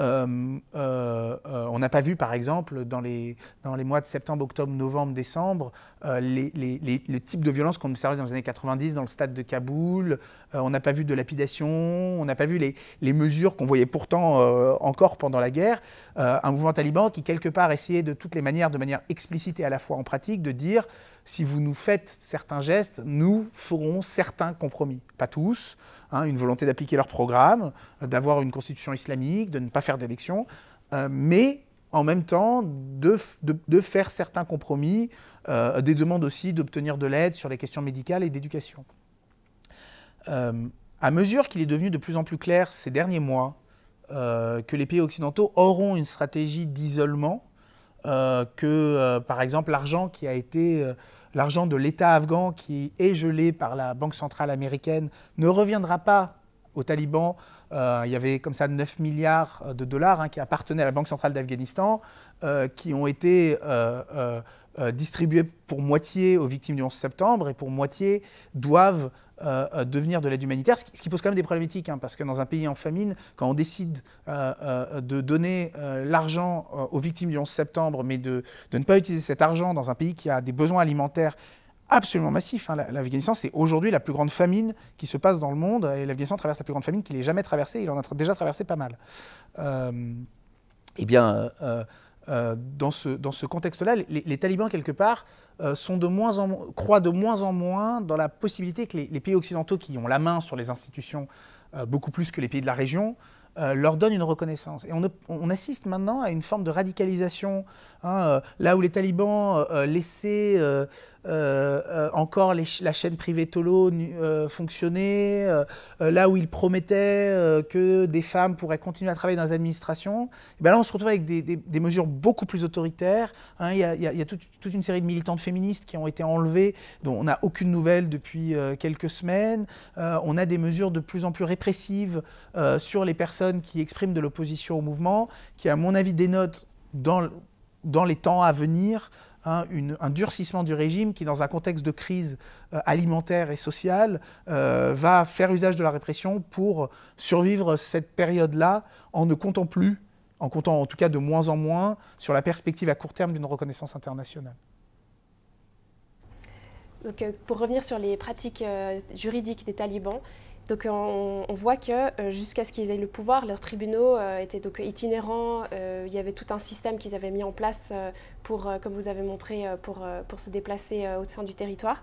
Euh, euh, euh, on n'a pas vu, par exemple, dans les, mois de septembre, octobre, novembre, décembre, les, types le type de violence qu'on observait dans les années 90 dans le stade de Kaboul. on n'a pas vu de lapidation, on n'a pas vu les, mesures qu'on voyait pourtant encore pendant la guerre. un mouvement taliban qui, quelque part, essayait de toutes les manières, de manière explicite et à la fois en pratique, de dire si vous nous faites certains gestes, nous ferons certains compromis. Pas tous, hein, une volonté d'appliquer leur programme, euh, d'avoir une constitution islamique, de ne pas faire d'élection, euh, mais en même temps de, faire certains compromis, euh, des demandes aussi d'obtenir de l'aide sur les questions médicales et d'éducation. à mesure qu'il est devenu de plus en plus clair ces derniers mois que les pays occidentaux auront une stratégie d'isolement, euh, que, euh, par exemple, l'argent qui a été euh, l'argent de l'État afghan qui est gelé par la Banque centrale américaine ne reviendra pas aux talibans. il y avait comme ça 9 milliards de dollars hein, qui appartenaient à la Banque centrale d'Afghanistan, qui ont été distribués pour moitié aux victimes du 11 septembre et pour moitié doivent euh, euh, devenir de l'aide humanitaire, ce qui, pose quand même des problématiques, hein, parce que dans un pays en famine, quand on décide euh, de donner l'argent aux victimes du 11 septembre, mais de, ne pas utiliser cet argent dans un pays qui a des besoins alimentaires absolument massifs, hein, l'Afghanistan, c'est aujourd'hui la plus grande famine qui se passe dans le monde, et l'Afghanistan traverse la plus grande famine qu'il ait jamais traversée, il en a déjà traversé pas mal. eh bien, euh, dans ce, dans ce contexte-là, les, talibans, quelque part, euh, sont de moins en croient de moins en moins dans la possibilité que les, pays occidentaux qui ont la main sur les institutions euh, beaucoup plus que les pays de la région, leur donnent une reconnaissance. Et on, assiste maintenant à une forme de radicalisation. Hein, là où les talibans laissaient euh, euh, encore la chaîne privée Tolo euh, fonctionnait, là où il promettait que des femmes pourraient continuer à travailler dans les administrations, et bien là on se retrouve avec des, mesures beaucoup plus autoritaires. Hein. Il y a, toute, une série de militantes féministes qui ont été enlevées, dont on n'a aucune nouvelle depuis quelques semaines. on a des mesures de plus en plus répressives sur les personnes qui expriment de l'opposition au mouvement, qui à mon avis dénotent, dans les temps à venir un, durcissement du régime qui, dans un contexte de crise euh, alimentaire et sociale, euh, va faire usage de la répression pour survivre cette période-là en ne comptant plus, en comptant en tout cas de moins en moins, sur la perspective à court terme d'une reconnaissance internationale. Euh, pour revenir sur les pratiques juridiques des talibans, donc euh, on, voit que euh, jusqu'à ce qu'ils aient le pouvoir, leurs tribunaux euh, étaient donc itinérants, il y avait tout un système qu'ils avaient mis en place pour, comme vous avez montré, pour, se déplacer au sein du territoire.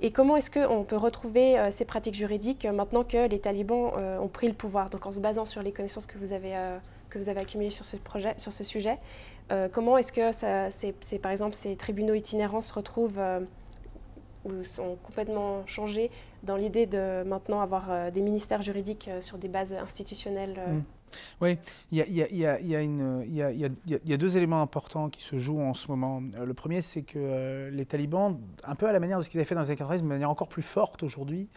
Et comment est-ce qu'on peut retrouver ces pratiques juridiques maintenant que les talibans ont pris le pouvoir Donc en se basant sur les connaissances que vous avez, que vous avez accumulées sur ce, projet, sur ce sujet, comment est-ce que par exemple ces tribunaux itinérants se retrouvent ou sont complètement changés dans l'idée de maintenant avoir euh, des ministères juridiques euh, sur des bases institutionnelles. Oui, il y a deux éléments importants qui se jouent en ce moment. Euh, le premier, c'est que les talibans, un peu à la manière de ce qu'ils avaient fait dans les années 90, mais de manière encore plus forte aujourd'hui,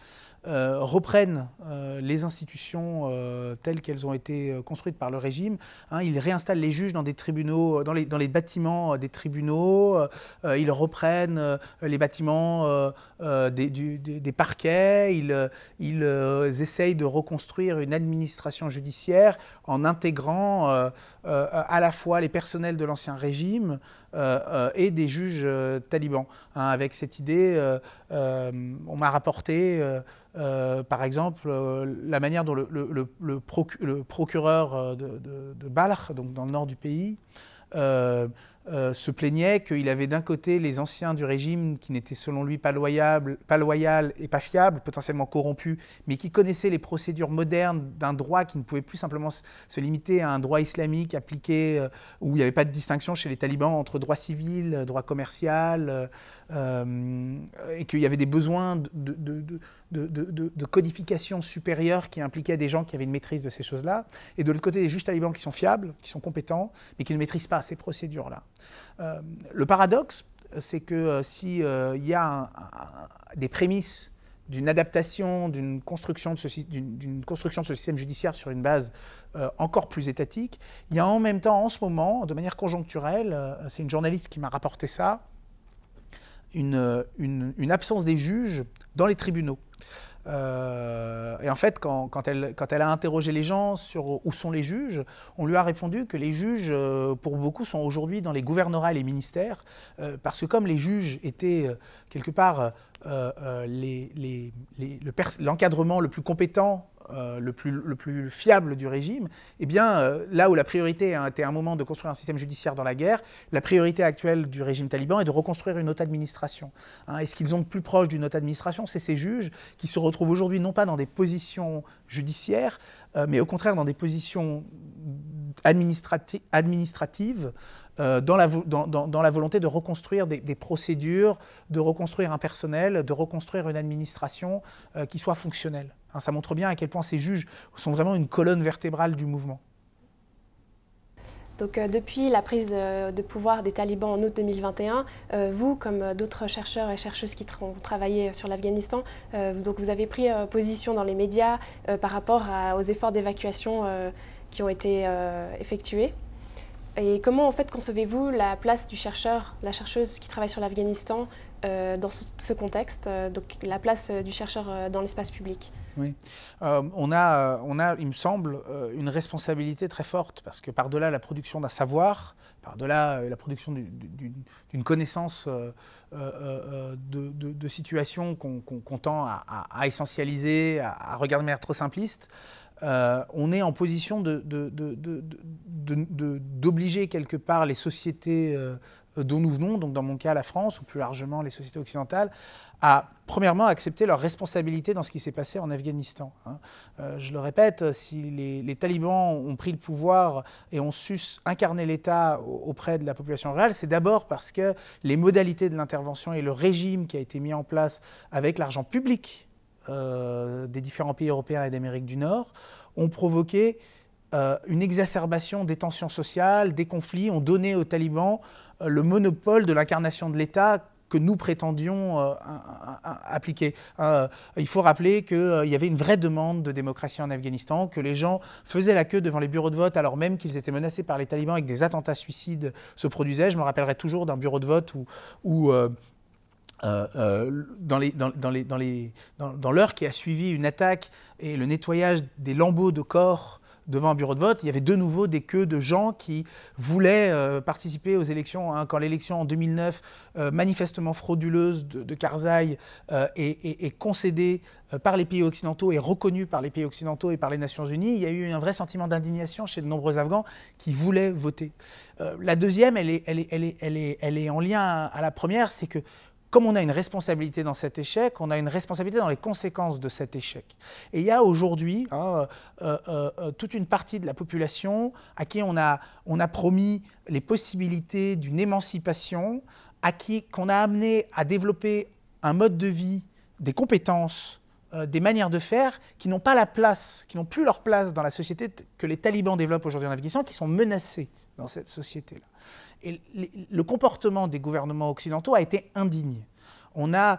euh, reprennent euh, les institutions euh, telles qu'elles ont été construites par le régime. Hein, ils réinstallent les juges dans des tribunaux, dans les, bâtiments des tribunaux. ils reprennent les bâtiments des, parquets. Ils, ils essayent de reconstruire une administration judiciaire en intégrant à la fois les personnels de l'ancien régime, euh, euh, et des juges euh, talibans. Hein, avec cette idée, on m'a rapporté... par exemple, la manière dont le, procureur de, de, donc dans le nord du pays, euh, se plaignait qu'il avait d'un côté les anciens du régime qui n'étaient selon lui pas loyaux pas loyal et pas fiables, potentiellement corrompus, mais qui connaissaient les procédures modernes d'un droit qui ne pouvait plus simplement se limiter à un droit islamique appliqué euh, où il n'y avait pas de distinction chez les talibans entre droit civil, droit commercial, euh, et qu'il y avait des besoins de, de, codification supérieure qui impliquait des gens qui avaient une maîtrise de ces choses-là, et de l'autre côté des juges talibans qui sont fiables, qui sont compétents, mais qui ne maîtrisent pas ces procédures-là. Euh, le paradoxe, c'est que euh, si s'il euh, y a des prémices d'une adaptation, d'une construction, construction, de ce système judiciaire sur une base encore plus étatique. Il y a en même temps, en ce moment, de manière conjoncturelle, c'est une journaliste qui m'a rapporté ça, une, absence des juges dans les tribunaux. Euh, et en fait, quand, elle, a interrogé les gens sur où sont les juges, on lui a répondu que les juges, euh, pour beaucoup, sont aujourd'hui dans les gouvernorats et les ministères, euh, parce que comme les juges étaient quelque part l'encadrement le plus compétent euh, le, plus, fiable du régime, eh bien, euh, là où la priorité a était un moment de construire un système judiciaire dans la guerre, la priorité actuelle du régime taliban est de reconstruire une autre administration. Hein. et ce qu'ils ont de plus proche d'une autre administration, c'est ces juges qui se retrouvent aujourd'hui non pas dans des positions judiciaires, euh, mais au contraire dans des positions administratives. dans, la volonté de reconstruire des, procédures, de reconstruire un personnel, de reconstruire une administration qui soit fonctionnelle. Hein, ça montre bien à quel point ces juges sont vraiment une colonne vertébrale du mouvement. Donc, euh, depuis la prise euh, de, pouvoir des talibans en août 2021, euh, vous, comme d'autres chercheurs et chercheuses qui ont travaillé sur l'Afghanistan, vous avez pris position dans les médias par rapport aux efforts d'évacuation qui ont été effectués. Et comment en fait concevez-vous la place du chercheur, la chercheuse qui travaille sur l'Afghanistan dans ce, ce contexte, donc la place du chercheur dans l'espace public oui. Euh, on, a, euh, on a, il me semble, euh, une responsabilité très forte, parce que par-delà la production d'un savoir, par-delà la production d'une connaissance de, situation qu'on tend à, essentialiser, à, regarder de manière trop simpliste, on est en position d'obliger quelque part les sociétés dont nous venons, donc dans mon cas la France ou plus largement les sociétés occidentales, à premièrement accepter leur responsabilité dans ce qui s'est passé en Afghanistan. Hein. Euh, je le répète, si les, talibans ont pris le pouvoir et ont su incarner l'État auprès de la population réelle, c'est d'abord parce que les modalités de l'intervention et le régime qui a été mis en place avec l'argent public euh, des différents pays européens et d'Amérique du Nord ont provoqué euh, une exacerbation des tensions sociales, des conflits, ont donné aux talibans euh, le monopole de l'incarnation de l'État que nous prétendions euh, appliquer. Euh, il faut rappeler qu'il y avait une vraie demande de démocratie en Afghanistan, que les gens faisaient la queue devant les bureaux de vote alors même qu'ils étaient menacés par les talibans et que des attentats suicides se produisaient. Je me rappellerai toujours d'un bureau de vote où... dans l'heure qui a suivi une attaque et le nettoyage des lambeaux de corps devant un bureau de vote, il y avait de nouveau des queues de gens qui voulaient euh, participer aux élections. Hein. quand l'élection en 2009, euh, manifestement frauduleuse de, Karzai, euh, est, concédée par les pays occidentaux et reconnue par les pays occidentaux et par les Nations Unies, il y a eu un vrai sentiment d'indignation chez de nombreux Afghans qui voulaient voter. la deuxième, elle est, elle, elle, elle est, en lien à la première, c'est que comme on a une responsabilité dans cet échec, on a une responsabilité dans les conséquences de cet échec. Et il y a aujourd'hui hein, euh, euh, euh, toute une partie de la population à qui on a, promis les possibilités d'une émancipation, à qui qu'on a amené à développer un mode de vie, des compétences, des manières de faire qui n'ont pas la place, qui n'ont plus leur place dans la société que les talibans développent aujourd'hui en Afghanistan, qui sont menacés dans cette société-là. Et le comportement des gouvernements occidentaux a été indigne. On a,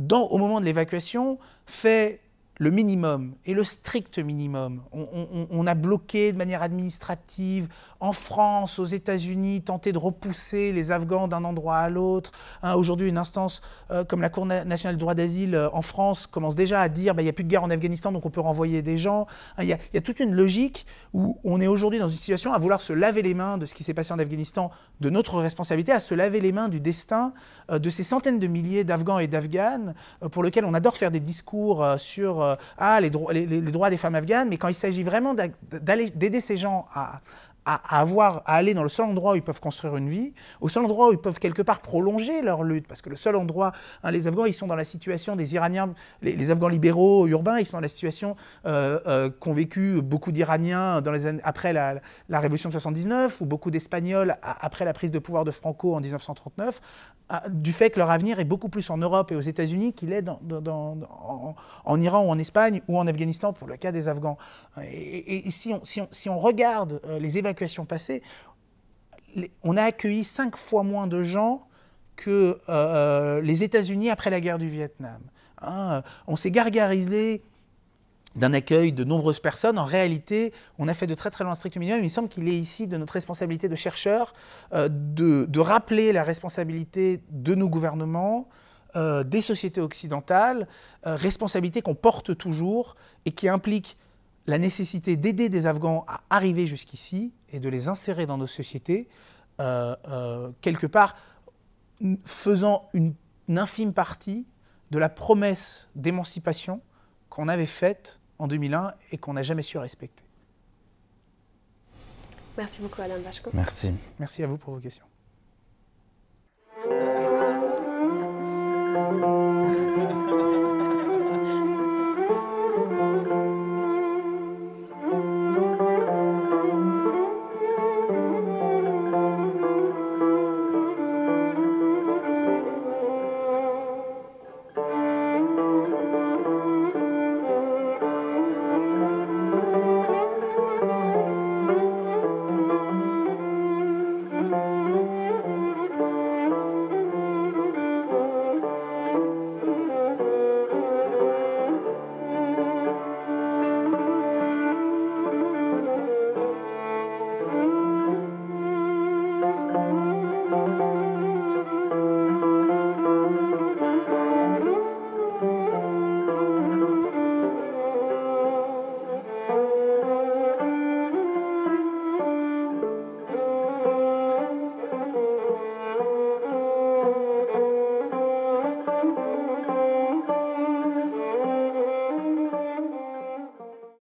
au moment de l'évacuation, fait le minimum et le strict minimum. on, a bloqué de manière administrative, en France, aux États-Unis, tenter de repousser les Afghans d'un endroit à l'autre. Hein, aujourd'hui, une instance euh, comme la Cour nationale du droit d'asile euh, en France commence déjà à dire bah, il n'y a plus de guerre en Afghanistan, donc on peut renvoyer des gens. Hein, il y, a toute une logique où on est aujourd'hui dans une situation à vouloir se laver les mains de ce qui s'est passé en Afghanistan, de notre responsabilité, à se laver les mains du destin euh, de ces centaines de milliers d'Afghans et d'Afghanes pour lesquels on adore faire des discours sur ah, les, les, droits des femmes afghanes, mais quand il s'agit vraiment d'aider ces gens à, à, avoir, à aller dans le seul endroit où ils peuvent construire une vie, au seul endroit où ils peuvent quelque part prolonger leur lutte, parce que le seul endroit, hein, les Afghans, ils sont dans la situation des Iraniens, les, Afghans libéraux urbains, ils sont dans la situation euh, euh, qu'ont vécu beaucoup d'Iraniens dans les après la, la, révolution de 79, ou beaucoup d'Espagnols après la prise de pouvoir de Franco en 1939, ah, du fait que leur avenir est beaucoup plus en Europe et aux États-Unis qu'il est en, Iran ou en Espagne ou en Afghanistan pour le cas des Afghans. Et, si, on, regarde euh, les évacuations passées, on a accueilli cinq fois moins de gens que euh, euh, les États-Unis après la guerre du Vietnam. Hein, on s'est gargarisé d'un accueil de nombreuses personnes. En réalité, on a fait de très très loin strict minimum. Il me semble qu'il est ici de notre responsabilité de chercheurs euh, de, rappeler la responsabilité de nos gouvernements, euh, des sociétés occidentales, euh, responsabilité qu'on porte toujours et qui implique la nécessité d'aider des Afghans à arriver jusqu'ici et de les insérer dans nos sociétés, quelque part faisant une infime partie de la promesse d'émancipation qu'on avait faite en 2001 et qu'on n'a jamais su respecter. Merci beaucoup Alain Bachko. Merci. Merci à vous pour vos questions.